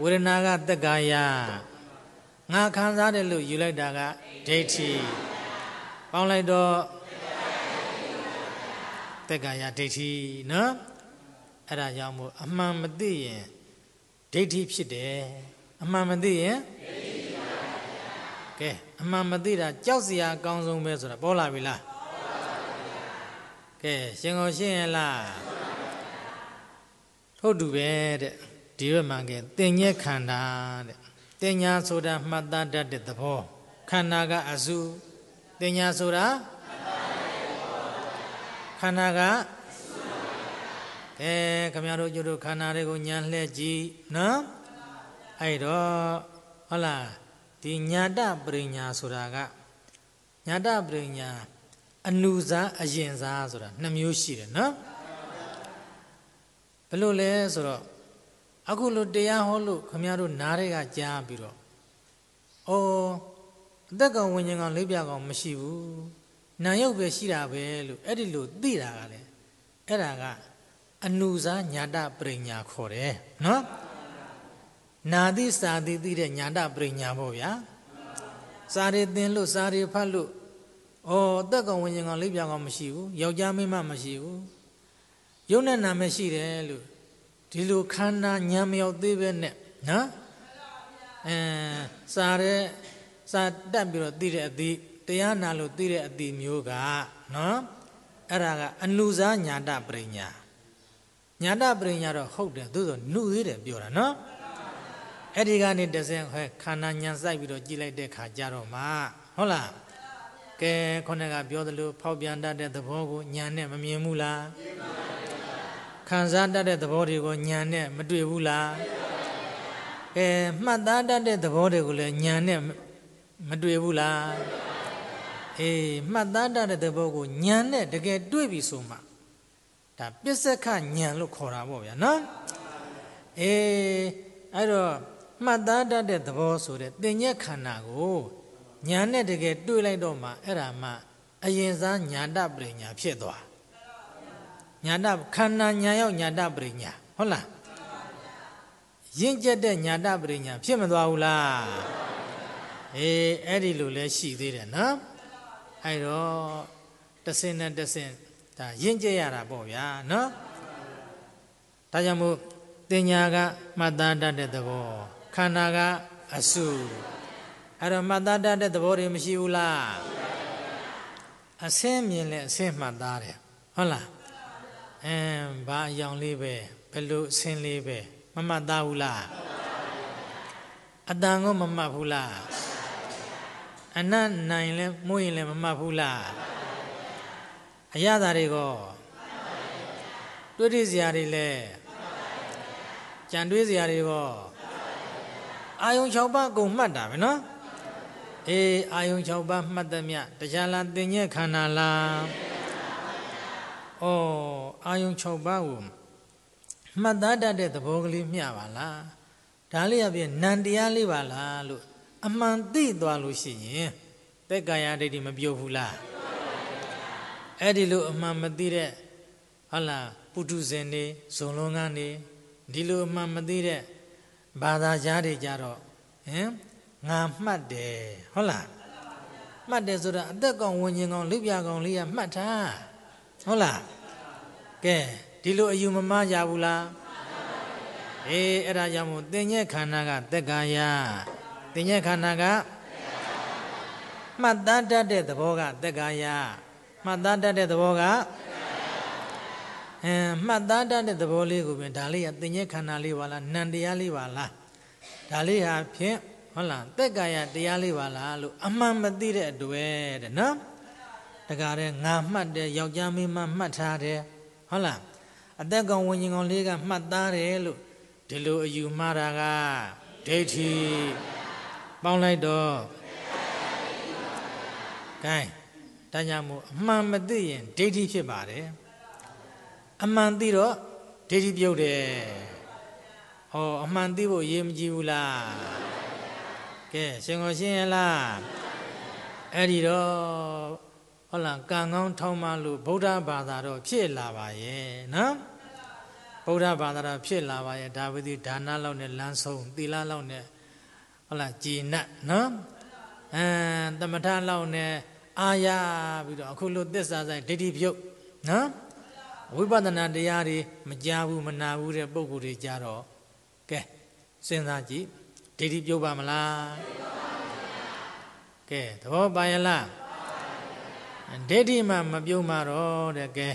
ဝေဒနာကတက္ကာယငါခံစားတယ်လို့ယူလိုက်တာကဒိဋ္ဌိပေါင်းလိုက်တော့တက္ကာယဒိဋ္ဌိနော်အဲ့ဒါကြောင့်မို့အမှန်မသိရင်ဒိဋ္ဌိဖြစ်တယ်အမှန်မသိရင်ကဲအမှန်မသိတာကြောက်စရာအကောင်းဆုံးပဲဆိုတာပေါ်လာပြီလားကဲရှင်ကုန်ရှင်းရလားထုတ်တူပဲတဲ့ဒီဘက်မှာကဲတင်ညက်ခန္ဓာတဲ့တင်ညာဆိုတာမှတ်သားတတ်တဲ့သဘောခန္ဓာကအစုတင်ညာဆိုတာခန္ဓာကအဲခမရတို့ကျတို့ခန္ဓာတွေကိုညာလှည့်ကြည့်နော်အဲ့တော့ဟုတ်လားဒီညာတပရိညာဆိုတာကညာတပရိညာအနုစားအရင်စားဆိုတာနှစ်မျိုးရှိတယ်နော်ဘယ်လိုလဲဆိုတော့အခုလို့တရားဟောလို့ခမရတို့နားတွေကကြားပြီးတော့အော်အသက်ကောင်ဝิญဉ္ဇဉ်ကောင်လိပ်ပြကောင် မရှိဘူးနာယုတ်ပဲရှိတာပဲလို့အဲ့ဒီလိုသိတာကလည်းအဲ့ဒါကအနုစာညာတပရိညာခေါ်တယ်နော်နာတိစာတိသိတဲ့ညာတပရိညာပေါ့ဗျာစာရီသင်လို့စာရီဖတ်လို့အော်အသက်ကောင်ဝิญဉ္ဇဉ်ကောင်လိပ်ပြကောင်မရှိဘူးယောက်ျားမိန်းမမရှိဘူးယုံနဲ့နာမရှိတယ်လို့ဒီလိုခန္ဓာညံမရောက်သေးပဲနဲ့နော်အဲစာတဲ့စာတက်ပြီးတော့သိတဲ့အသည့်တရားနာလို့သိတဲ့အသည့်မျိုးက နော်အဲ့ဒါကအနုစာညာတပရိညာညာတပရိညာတော့ဟုတ်တယ်သို့သောနှုသေးတယ်ပြောတာနော်အဲ့ဒီကနေတစင်ခွဲခန္ဓာညံဆိုင်ပြီးတော့ကြည်လိုက်တဲ့ခါကြတော့မှဟုတ်လားကဲခொနဲ့ကပြောသလိုဖောက်ပြန်တတ်တဲ့သဘောကိုညံနဲ့မမြင်ဘူးလားမြင်ပါခံစားတတ်တဲ့သဘောတွေကိုညံနဲ့မတွေ့ဘူးလားကဲမှတ်သားတတ်တဲ့သဘောတွေကိုလည်းညံနဲ့မတွေ့ဘူးလားအေးမှတ်သားတတ်တဲ့သဘောကိုညံနဲ့တကယ်တွေ့ပြီဆိုမှဒါပစ္စကညံလို့ခေါ်တာပေါ့ဗျာနော်အေးအဲ့တော့မှတ်သားတတ်တဲ့သဘောဆိုတဲ့သင်ညက်ခန္ဓာကိုညာနဲ့တကယ်တွေ့လိုက်တော့မှအဲ့ဒါမှအရင်စားညာတပရိညာဖြစ်သွားညာတခန္ဓာညာရောက်ညာတပရိညာဟုတ်လားရင့်ကျက်တဲ့ညာတပရိညာဖြစ်မသွားဘူးလားအေးအဲ့ဒီလိုလဲရှိသေးတယ်နော်အဲ့တော့တဆင်းနဲ့တဆင်းဒါရင့်ကျက်ရတာပေါ့ဗျာနော်ဒါကြောင့်မို့တင်ညာကမှတ်သားတတ်တဲ့သဘောခန္ဓာကအစုအဲ့တော့မှတ်သားတတ်တဲ့သဘောတွေမရှိဘူးလားအဆင်းမြင်လဲအဆင်းမှတ်သားတယ်ဟုတ်လားအင်းဘာအယောင်လေးပဲဘယ်လိုအဆင်းလေးပဲမမှတ်သားဘူးလားအတန်ကိုမမှတ်ဘူးလားအနတ်နိုင်လဲမွေးရင်လဲမမှတ်ဘူးလားအရသာတွေကိုတွေးတွေးစရာတွေလဲကြံတွေးစရာတွေကိုအာယုံ၆ပါးကိုမှတ်တာပဲနော်အေးအာယုံ၆ပါးမှတ်သမျှတရားလားသင်ညက်ခန္ဓာလားဩအာယုံ6ပါးကိုမှတ်သားတတ်တဲ့သဘောကလေးမျှပါလားဒါလေးအပြင်နံတရားလေးပါလားလို့အမှန်သိသွားလို့ရှိရင်သက်ကာယဒိဋ္ဌိမပြုတ်ဘူးလားအဲ့ဒီလိုအမှန်မသိတဲ့ဟုတ်လားပုထုဇဉ်တွေဇုံလုံးကနေဒီလိုအမှန်မသိတဲ့ဘာသာကြားတွေကြတော့ဟင်ငါမှတ်တယ်ဟုတ်လားမှတ်တယ်ဆိုတော့အသက်ကောင်ဝิญဉ္ဇဉ်ကောင်လူပြကောင်လေးကမှတ်ထားဟုတ်လားကဲဒီလိုအယူမမရဘူးလားအေးအဲ့ဒါကြောင့်မို့သင်ညက်ခန္ဓာကတက္ကာယသင်ညက်ခန္ဓာကမှတ်သားတတ်တဲ့သဘောကတက္ကာယမှတ်သားတတ်တဲ့သဘောကအဲမှတ်သားတတ်တဲ့သဘောလေးကိုပြင်ဒါလေးကသင်ညက်ခန္ဓာလေးပါလားနံတရားလေးပါလားဒါလေးဟာဖြင့်ဟုတ်လားတက္ကာယတရားလေးပါလားလို့အမှန်မသိတဲ့အတွက်တဲ့နော်တကားတဲ့ငါမှတ်တယ်ယောက်ျားမင်းမမှတ်ထားတယ်ဟုတ်လားအသက်ကောင်ဝิญဉ်ကောင်လေးကမှတ်သားတယ်လို့ဒီလိုအယူမှားတာကဒိဋ္ဌိပေါင်းလိုက်တော့ကဲဒါကြောင့်မို့အမှန်မသိရင်ဒိဋ္ဌိဖြစ်ပါတယ်အမှန်သိတော့ဒိဋ္ဌိပြုတ်တယ်ဟောအမှန်သိဖို့ရေးမကြည့်ဘူးလားကဲရှင်ကိုရှင်းရလားအဲ့ဒီတော့ဟုတ်လားကံကောင်းထောင်းမှလို့ဗုဒ္ဓဘာသာတော့ဖြစ်လာပါရဲ့နော်ဗုဒ္ဓဘာသာတော့ဖြစ်လာပါရဲ့ဒါဝိသီဒါနလောက်နဲ့လမ်းဆုံးသီလလောက်နဲ့ဟုတ်လားကြည်နတ်နော်အဲတမထလောက်နဲ့အာရပြီးတော့အခုလိုသစ္စာဆိုင်ဒိဋ္ဌိပြုတ်နော်ဝိပဿနာတရားတွေမကြားဘူးမနာဘူးတဲ့ပုံကိုယ်တွေကြတော့ကဲစဉ်းစားကြည့်ဒိဋ္ဌိပြုတ်ပါမလားကဲသဘောပါရဲ့လားဒိဋ္ဌိမှမပြုံးမှာတော့တဲ့ကဲ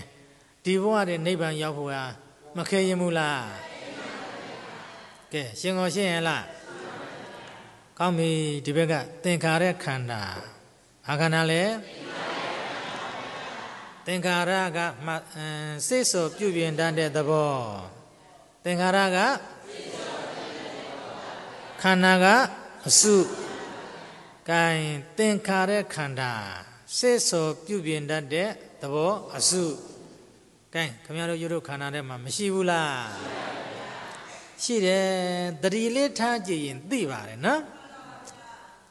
ဒီဘဝတဲ့နိဗ္ဗာန်ရောက်ဖို့ဟာမခဲရင်ဘူးလားကဲရှင်းကုန်ရှင်းရလားကောင်းပြီဒီဘက်ကသင်္ခါရခန္ဓာဘာခန္ဓာလဲသင်္ခါရကမှစိတ်ဆိုပြုပြင်တတ်တဲ့သဘောသင်္ခါရကခန္ဓာကအစု gain သင်္ခါရခန္ဓာစေဆောပြုပြင်တတ်တဲ့သဘောအစုကဲခမရတို့ရုပ်တို့ခန္ဓာထဲမှာမရှိဘူးလားရှိတယ်တတိလေးထားကြည့်ရင်သိပါတယ်နော်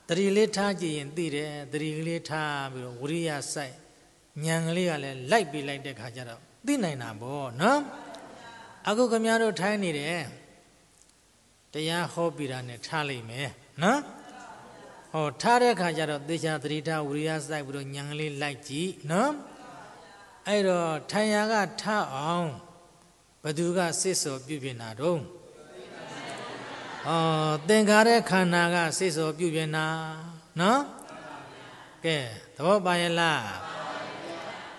တတိလေးထားကြည့်ရင်သိတယ်တတိလေးထားပြီးတော့ဝရိယစိုက်ဉာဏ်ကလေးကလည်းလိုက်ပြီးလိုက်တဲ့ခါကျတော့သိနိုင်တာပေါ့နော်အခုခမရတို့ထိုင်းနေတယ်တရားဟောပြတာနဲ့ထားလိုက်မယ်နော်ဟောထားတဲ့ခါကျတော့သေချာသတိထားဝိရိယစိုက်ပြီးတော့ညံကလေးလိုက်ကြည့်နော်အဲ့တော့ထိုင်ရကထအောင်ဘသူကစစ်စောပြုပြင်တာတော့ဟောသင်္ခါရခန္ဓာကစစ်စောပြုပြင်တာနော်ကဲသဘောပါရဲ့လား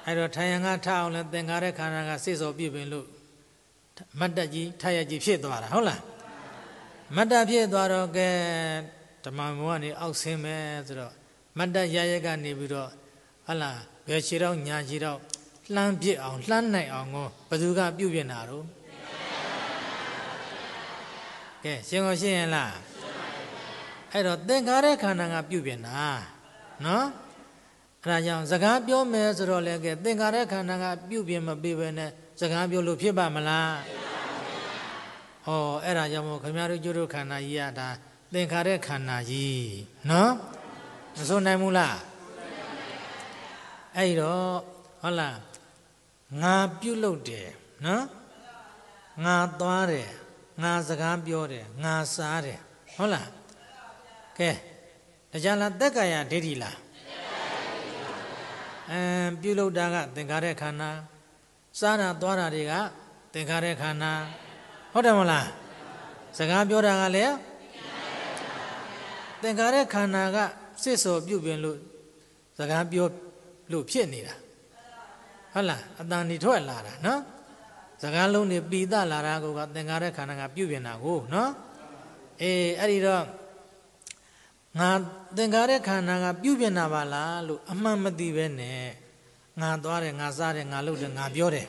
အဲ့တော့ထိုင်ရကထအောင်လဲသင်္ခါရခန္ဓာကစစ်စောပြုပြင်လို့မတ်တက်ကြီးထရကြီးဖြစ်သွားတာဟုတ်လားမတ်တက်ဖြစ်သွားတော့ကဲဓမ္မဘုံကနေအောက်ဆင်းမယ်ဆိုတော့မတ်တရရကနေပြီးတော့ဟလာဘယ်ခြေတော့ညာခြေတော့လှမ်းပြစ်အောင်လှမ်းနိုင်အောင်ကိုဘသူကပြုပြင်တာတော့ကဲရှင်းကိုရှင်းရင်လားအဲ့တော့သင်္ခါရခန္ဓာကပြုပြင်တာနော်အဲ့ဒါကြောင့်စကားပြောမယ်ဆိုတော့လည်းကဲသင်္ခါရခန္ဓာကပြုပြင်မပြီးပဲနဲ့စကားပြောလို့ဖြစ်ပါမလားဖြစ်ပါဘူးဩအဲ့ဒါကြောင့်မို့ခင်ဗျားတို့ကျိုးတို့ခန္ဓာကြီးကဒါသင်္ခါရခန္ဓာကြီးနော်မစွန့်နိုင်ဘူးလားအဲ့တော့ဟုတ်လားငါပြုတ်လုပ်တယ်နော်ငါသွားတယ်ငါစကားပြောတယ်ငါစားတယ်ဟုတ်လားကဲဒါကြလားသက်ကာယဒိဋ္ဌိလားအမ်ပြုတ်လုပ်တာကသင်္ခါရခန္ဓာစားတာသွားတာတွေကသင်္ခါရခန္ဓာဟုတ်တယ်မလားစကားပြောတာကလည်းသင်္ခါရခန္ဓာကစစ်စော်ပြုပြင်လို့စကားပြောလို့ဖြစ်နေတာဟုတ်လားအတန်ဒီထွက်လာတာနော်စကားလုံးတွေပိသလာတာကိုကသင်္ခါရခန္ဓာကပြုပြင်တာကိုနော်အေးအဲ့ဒီတော့ငါသင်္ခါရခန္ဓာကပြုပြင်တာပါလားလို့အမှန်မသိပဲနဲ့ငါသွားတယ်ငါစားတယ်ငါလုပ်တယ်ငါပြောတယ်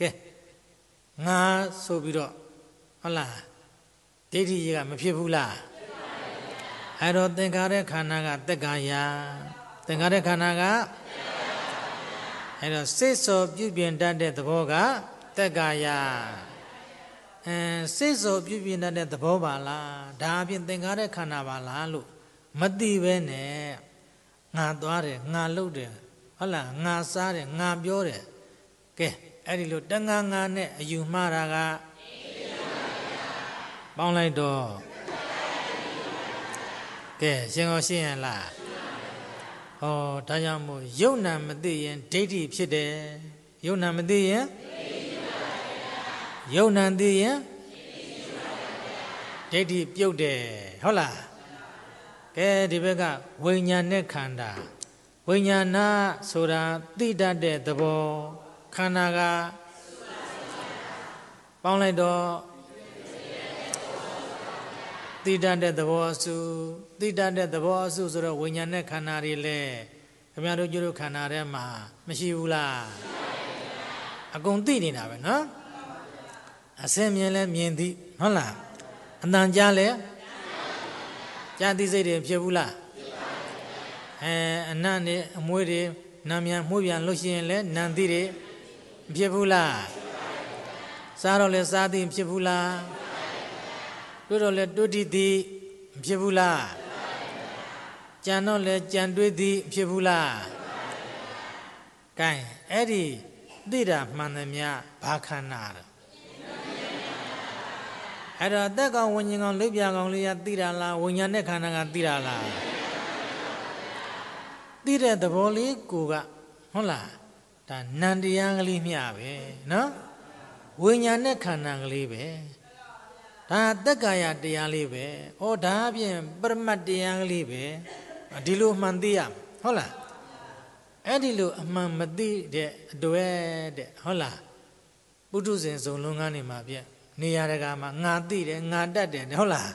ကဲငါဆိုပြီးတော့ဟုတ်လားဒိဋ္ဌိကြီးကမဖြစ်ဘူးလားအဲ့တော့သင်္ခါရခန္ဓာကတက္ကရာသင်္ခါရခန္ဓာကအဲ့တော့စိတ်စောပြုပြင်တတ်တဲ့သဘောကတက္ကရာအဲစိတ်စောပြုပြင်တတ်တဲ့သဘောပါလားဒါအပြင်သင်္ခါရခန္ဓာပါလားလို့မသိပဲနဲ့ငါသွားတယ်ငါလှုပ်တယ်ဟုတ်လားငါစားတယ်ငါပြောတယ်ကဲအဲ့ဒီလိုတငါငါနဲ့အယူမှားတာကပေါင်းလိုက်တော့ကဲရှင်ကောရှင်းရလားဟောဒါကြောင့်မို့ယုံနာမသိရင်ဒိဋ္ဌိဖြစ်တယ်ယုံနာမသိရင်ယုံနာသိရင်ဒိဋ္ဌိပြုတ်တယ်ဟုတ်လားကဲဒီဘက်ကဝိညာဉ်နဲ့ခန္ဓာဝိညာဏဆိုတာသိတတ်တဲ့သဘောခန္ဓာကပေါင်းလိုက်တော့တိတတ်တဲ့သဘောအစုတိတတ်တဲ့သဘောအစုဆိုတော့ဝိညာဉ်နဲ့ခန္ဓာတွေလည်းခင်ဗျားတို့ကျတို့ခန္ဓာထဲမှာမရှိဘူးလားအကုန်သိနေတာပဲနော်အစင်မြင်လဲမြင်သည်ဟုတ်လားအတန်ကြားလဲကြားသိစိတ်တွေဖြစ်ဘူးလားအဲအနတ်နေအမွေးတွေနာမြန်မှုပြန်လို့ရှိရင်လဲနန်သိတွေဖြစ်ဘူးလားစားတော့လဲစားသည်ဖြစ်ဘူးလားတို့တော့လဲတွေ့တိသည်မဖြစ်ဘူးလားကြံတော့လဲကြံတွေ့သည်မဖြစ်ဘူးလားကဲအဲ့ဒီသိတာမှန်သမျှဘာခန္ဓာတော့အဲ့တော့သက်ကောင်ဝิญဉ်ကောင်လိပ်ပြကောင်လေးကသိတာလားဝิญညာနဲ့ခန္ဓာကသိတာလားသိတဲ့သဘောလေးကိုကဟုတ်လားဒါနန္တရားကလေးမျှပဲနော်ဝิญညာနဲ့ခန္ဓာကလေးပဲဒါတက္ကာယတရားလေးပဲ။အော်ဒါအပြင်ပရမတ်တရားလေးပဲ။ဒီလိုမှန်သိရဟုတ်လား။အဲ့ဒီလိုအမှန်မသိတဲ့အတွက်တဲ့ဟုတ်လား။ပုထုဇဉ်ဇုံလုံးကနေမှပြည့်နေရာတကာမှာငါသိတယ်ငါတတ်တယ်ဟုတ်လား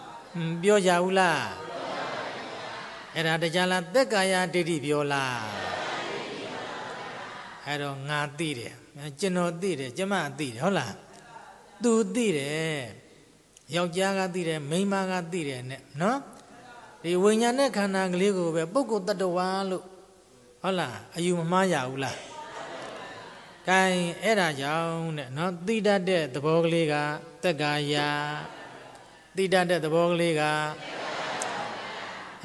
။ပြောကြဘူးလား။အဲ့ဒါတရားလားတက္ကာယဒိဋ္ဌိပြောလား။အဲ့တော့ငါသိတယ်ကျွန်တော်သိတယ်ကျမသိတယ်ဟုတ်လား။သူသိတယ်ယောက်ျားကသိတယ်မိန်းမကသိတယ်နဲ့နော်ဒီဝိညာဉ်နဲ့ခန္ဓာကလေးကိုပဲပုဂ္ဂိုလ်တ attva လို့ဟုတ်လားအယူမမှားရဘူးလား gain အဲ့ဒါကြောင့်တဲ့နော်သိတတ်တဲ့သဘောကလေးကတက္ကာယသိတတ်တဲ့သဘောကလေးက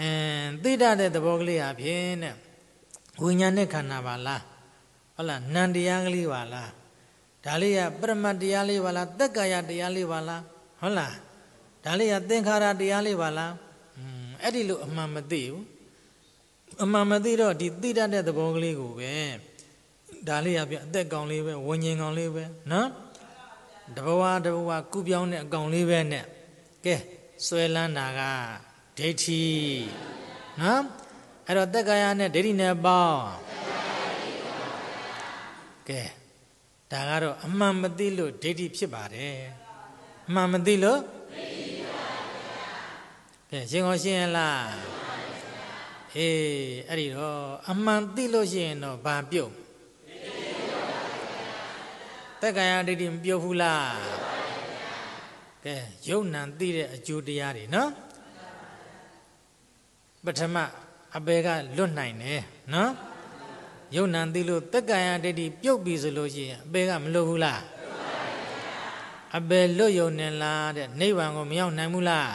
အင်းသိတတ်တဲ့သဘောကလေးဟာဖြင့်တဲ့ဝိညာဉ်နဲ့ခန္ဓာပါလားဟုတ်လားနံတရားကလေးပါလားဒါလေးကပရမတ်တရားလေးပါလားတက္ကာယတရားလေးပါလားဟုတ်လားဒါလေးကသင်္ခါရတရားလေးပါလားအဲ့ဒီလိုအမှန်မသိဘူးအမှန်မသိတော့ဒီသိတတ်တဲ့သဘောကလေးကိုပဲဒါလေးကပြအသက်ကောင်လေးပဲဝิญဉ်ကောင်လေးပဲနော်တဘဝတဘဝကုပြောင်းတဲ့အကောင်လေးပဲနဲ့ကဲဆွဲလန်းတာကဒိဋ္ဌိနော်အဲ့တော့တက္ကရာနဲ့ဒိဋ္ဌိနဲ့ပေါင်းကဲဒါကတော့အမှန်မသိလို့ဒိဋ္ဌိဖြစ်ပါတယ်အမှန်မသိလို့သိပါဗျာပြန်ရှင်းအောင်ရှင်းရလားအေးအဲ့ဒီတော့အမှန်သိလို့ရှိရင်တော့ဘာပြုတ်တက္ကရာဒိဋ္ဌိမပြုတ်ဘူးလားကဲယုံနံသိတဲ့အကျိုးတရားတွေနော်ပထမအပေကလွတ်နိုင်တယ်နော်ယုံနံသိလို့တက္ကရာဒိဋ္ဌိပြုတ်ပြီဆိုလို့ရှိရင်အပေကမလွတ်ဘူးလားအပယ်လွတ်ယုံနေလားတဲ့နိဗ္ဗာန်ကိုမရောက်နိုင်ဘူးလား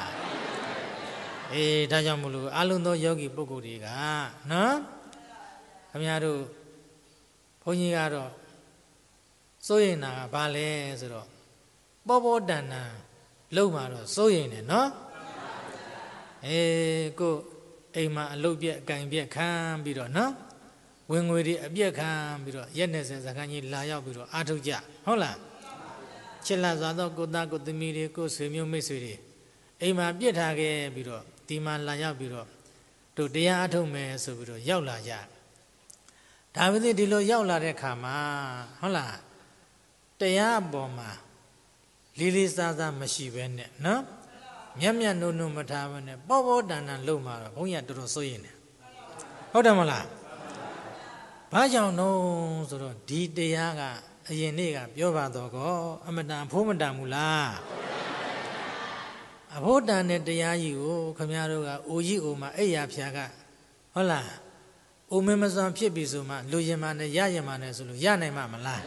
အေးဒါကြောင့်မလို့အလုံးသောယောဂီပုဂ္ဂိုလ်တွေကနော်ခင်ဗျားတို့ဘုန်းကြီးကတော့စိုးရိမ်တာကဘာလဲဆိုတော့ပေါ်ပေါ်တန်တန်လှုပ်မှာတော့စိုးရိမ်တယ်နော်အေးကိုအိမ်မှာအလုတ်ပြက်အကင်ပြက်ခံပြီးတော့နော်ဝင်ငွေတွေအပြက်ခံပြီးတော့ရက်နေစဉ်စကန်ကြီးလာရောက်ပြီးတော့အာထုတ်ကြဟုတ်လားချစ်လစွာသောကိုသားကိုသမီးတွေကိုဆွေမျိုးမိတ်ဆွေတွေအိမ်မှာပြစ်ထားခဲ့ပြီးတော့ဒီမှာလာရောက်ပြီးတော့တို့တရားအထုတ်မယ်ဆိုပြီးတော့ရောက်လာကြဒါပေမဲ့ဒီလိုရောက်လာတဲ့ခါမှာဟုတ်လားတရားအပေါ်မှာလေးလေးစားစားမရှိပဲနဲ့နော်မြတ်မြတ်နုံနုံမထားဘဲနဲ့ပေါ့ပေါ့တန်တန်လုံမှာတော့ဘုန်းကြီးတော်တော်စိုးရင်တယ်ဟုတ်တယ်မလားဘာကြောင့်တော့ဆိုတော့ဒီတရားကအရင်နေ့ကပြောပါတော့ကောအမတန်ဖိုးမတန်ဘူးလားအဖို့တန်တဲ့တရားကြီးကိုခမရတို့ကအိုကြီးအိုမှာအဲ့ရဖျားကဟုတ်လားအိုမင်းမစွန်ဖြစ်ပြီဆိုမှလူရင်မာနဲ့ရရင်မာနဲ့ဆိုလို့ရနိုင်မှာမလား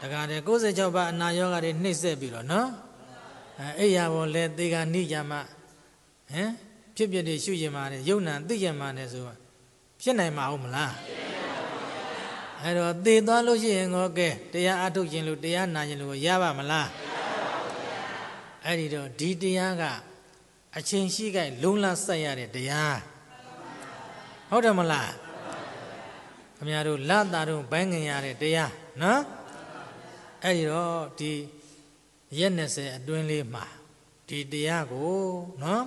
တခါတည်း96ပါအနာယောဂါတွေနှိမ့်ဆက်ပြီးတော့နော်အဲ့ရပေါ်လဲတေကနိယမဟမ်ဖြစ်ဖြစ်တွေရှုရင်မာနဲ့ယုံနံသိရင်မာနဲ့ဆိုဖြစ်နိုင်မှာဟုတ်မလားဖြစ်အဲ့တော့သေသွားလို့ရှိရင်တော့ကဲတရားအထုတ်ခြင်းလို့တရားနာခြင်းလို့ရပါမလားမရပါဘူးဗျာအဲ့ဒီတော့ဒီတရားက အချင်းရှိခိုက်လုံလဆက်ရတဲ့တရားဟုတ်တယ်မလားခင်ဗျားတို့လတာတို့ဘိုင်းငင်ရတဲ့တရားနော်အဲ့ဒီတော့ဒီရက်20အတွင်းလေးမှာဒီတရားကိုနော်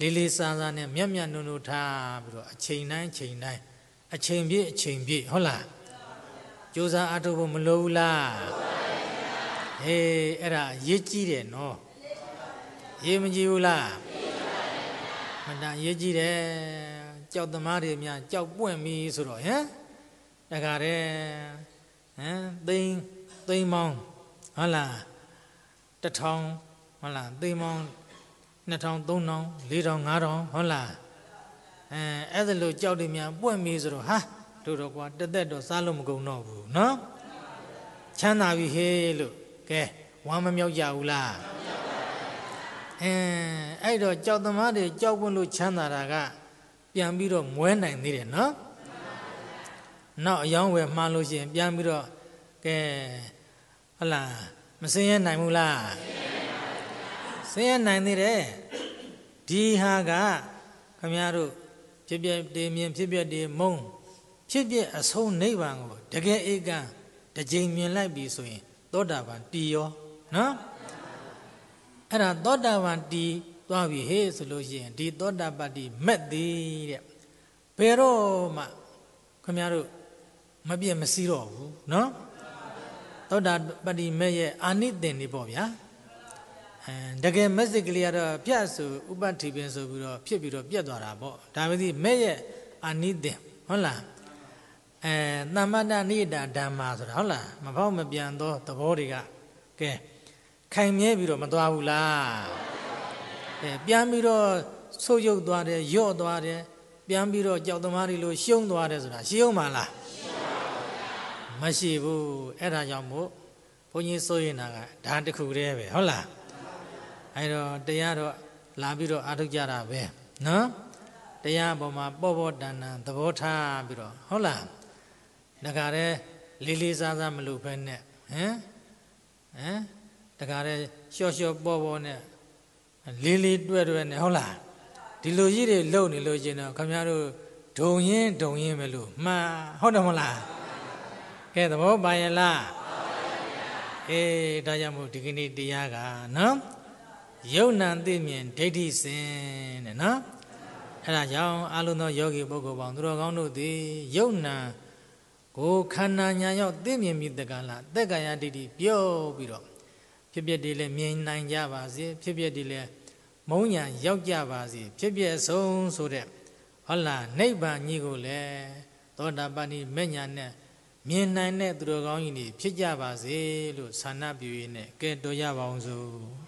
လေးလေးစားစားနဲ့မြတ်မြတ်နုံနုံထားပြီးတော့အချိန်တိုင်းချိန်တိုင်းအချိန်ပြည့်အချိန်ပြည့်ဟုတ်လားစူးစမ်းအားထုတ်ဖို့မလိုဘူးလားဟေးအဲ့ဒါရေးကြည့်တယ်နော်ရေးမကြည့်ဘူးလားမတန်ရေးကြည့်တယ်ကြောက်သမားတွေများကြောက်ပွင့်ပြီဆိုတော့ဟမ်တခါတည်းဟမ်သိန်းသိန်းမောင်းဟုတ်လားတထောင်ဟုတ်လားသိန်းမောင်း2000 3000 4000 5000ဟုတ်လားအဲအဲ့ဒါလို့ကြောက်တယ်များပွင့်ပြီဆိုတော့ဟာတို့တော့ကွာတသက်တော့စားလို့မကုန်တော့ဘူးနော်ချမ်းသာပြီဟေးလို့ကဲဝမ်းမမြောက်ကြဘူးလားအင်းအဲ့တော့ကြောက်သမားတွေကြောက်ပွင့်လို့ချမ်းသာတာက ပြန်ပြီးတော့မွဲနိုင်သေးတယ်နော်နောက်အယောင်းဝယ်မှားလို့ရှိရင်ပြန်ပြီးတော့ကဲဟလာမစင်းရနိုင်ဘူးလားစင်းရနိုင်သေးတယ်ဒီဟာကခမရတို့ဖြစ်ပြတည်မြင်ဖြစ်ပြတည်မုံဖြစ်ဖြစ်အဆုံးနိဗ္ဗာန်ကိုတကယ်ဧကံတစ်ကြိမ်မြင်လိုက်ပြီဆိုရင် သောတာပန်တည်ရောနော်အဲ့ဒါသောတာပန်တည်သွားပြီဟေ့ဆိုလို့ရှိရင်ဒီသောတာပတ္တိမက်သည်တဲ့ဘယ်တော့မှခမများတို့မပြည့်မစည်းတော့ဘူးနော်သောတာပတ္တိမက်ရဲ့အာနိသင်နေပေါ့ဗျာအဲတကယ်မက်စစ်ကလေးကတော့ပြတ်ဆိုဥပ္ပတိပင်ဆိုပြီးတော့ဖြစ်ပြီးတော့ပြတ်သွားတာပေါ့ဒါပေမဲ့မက်ရဲ့အာနိသင်ဟုတ်လားအဲသမ္မတနိဒာဓမ္မာဆိုတာဟုတ်လားမဖောက်မပြန်သောသဘောတွေကကဲခိုင်မြဲပြီးတော့မသွားဘူးလားအဲပြန်ပြီးတော့ဆုပ်ယုပ်သွားတယ်ယော့သွားတယ်ပြန်ပြီးတော့ကြောက်သမားတွေလိုရှုံးသွားတယ်ဆိုတာရှုံးမှလားမရှိဘူးအဲ့ဒါကြောင့်မို့ဘုန်းကြီးစိုးရင်တာကဒါတခုတည်းပဲဟုတ်လားအဲ့တော့တရားတော့လာပြီးတော့အာထုတ်ကြတာပဲနော်တရားပေါ်မှာပေါ်ပေါ်တန်တန်သဘောထားပြီးတော့ဟုတ်လားတခါတည်းလေးလေးစားစားမလုပ်ဘဲနဲ့ဟမ်ဟမ်တခါတည်းရှော့ရှော့ပေါ်ပေါ်နဲ့လေးလေးတွဲ့တွဲ့နဲ့ဟုတ်လားဒီလိုကြီးတွေလုံနေလို့ရှင်တော့ခင်ဗျားတို့ဒုံရင်ဒုံရင်ပဲလို့မှန်ဟုတ်တယ်မလားကဲသဘောပါရဲ့လားအေးဒါကြောင့်မို့ဒီကနေ့တရားကနော်ယုံနံသိမြင်ဒိဋ္ဌိစင်တဲ့နော်အဲဒါကြောင့်အလုံးသောယောဂီပုဂ္ဂိုလ်ပေါင်းသူတော်ကောင်းတို့သည်ယုံနံကိုခန္ဓာညာရောက်သိမြင်ပြီးတက္ကလာတက္ကရာဒိဋ္ဌိပြောပြီးတော့ဖြစ်ဖြစ်ဒီလည်းမြင်နိုင်ကြပါစေဖြစ်ဖြစ်ဒီလည်းမုံညာရောက်ကြပါစေဖြစ်ဖြစ်ဆုံးဆိုတဲ့ဟောလာနိဗ္ဗာန်ကြီးကိုလည်းသောတာပန်ဒီမေညာနဲ့မြင်နိုင်တဲ့သူတော်ကောင်းကြီးတွေဖြစ်ကြပါစေလို့ဆန္ဒပြုရင်းနဲ့ကဲတော်ရပါအောင်စို့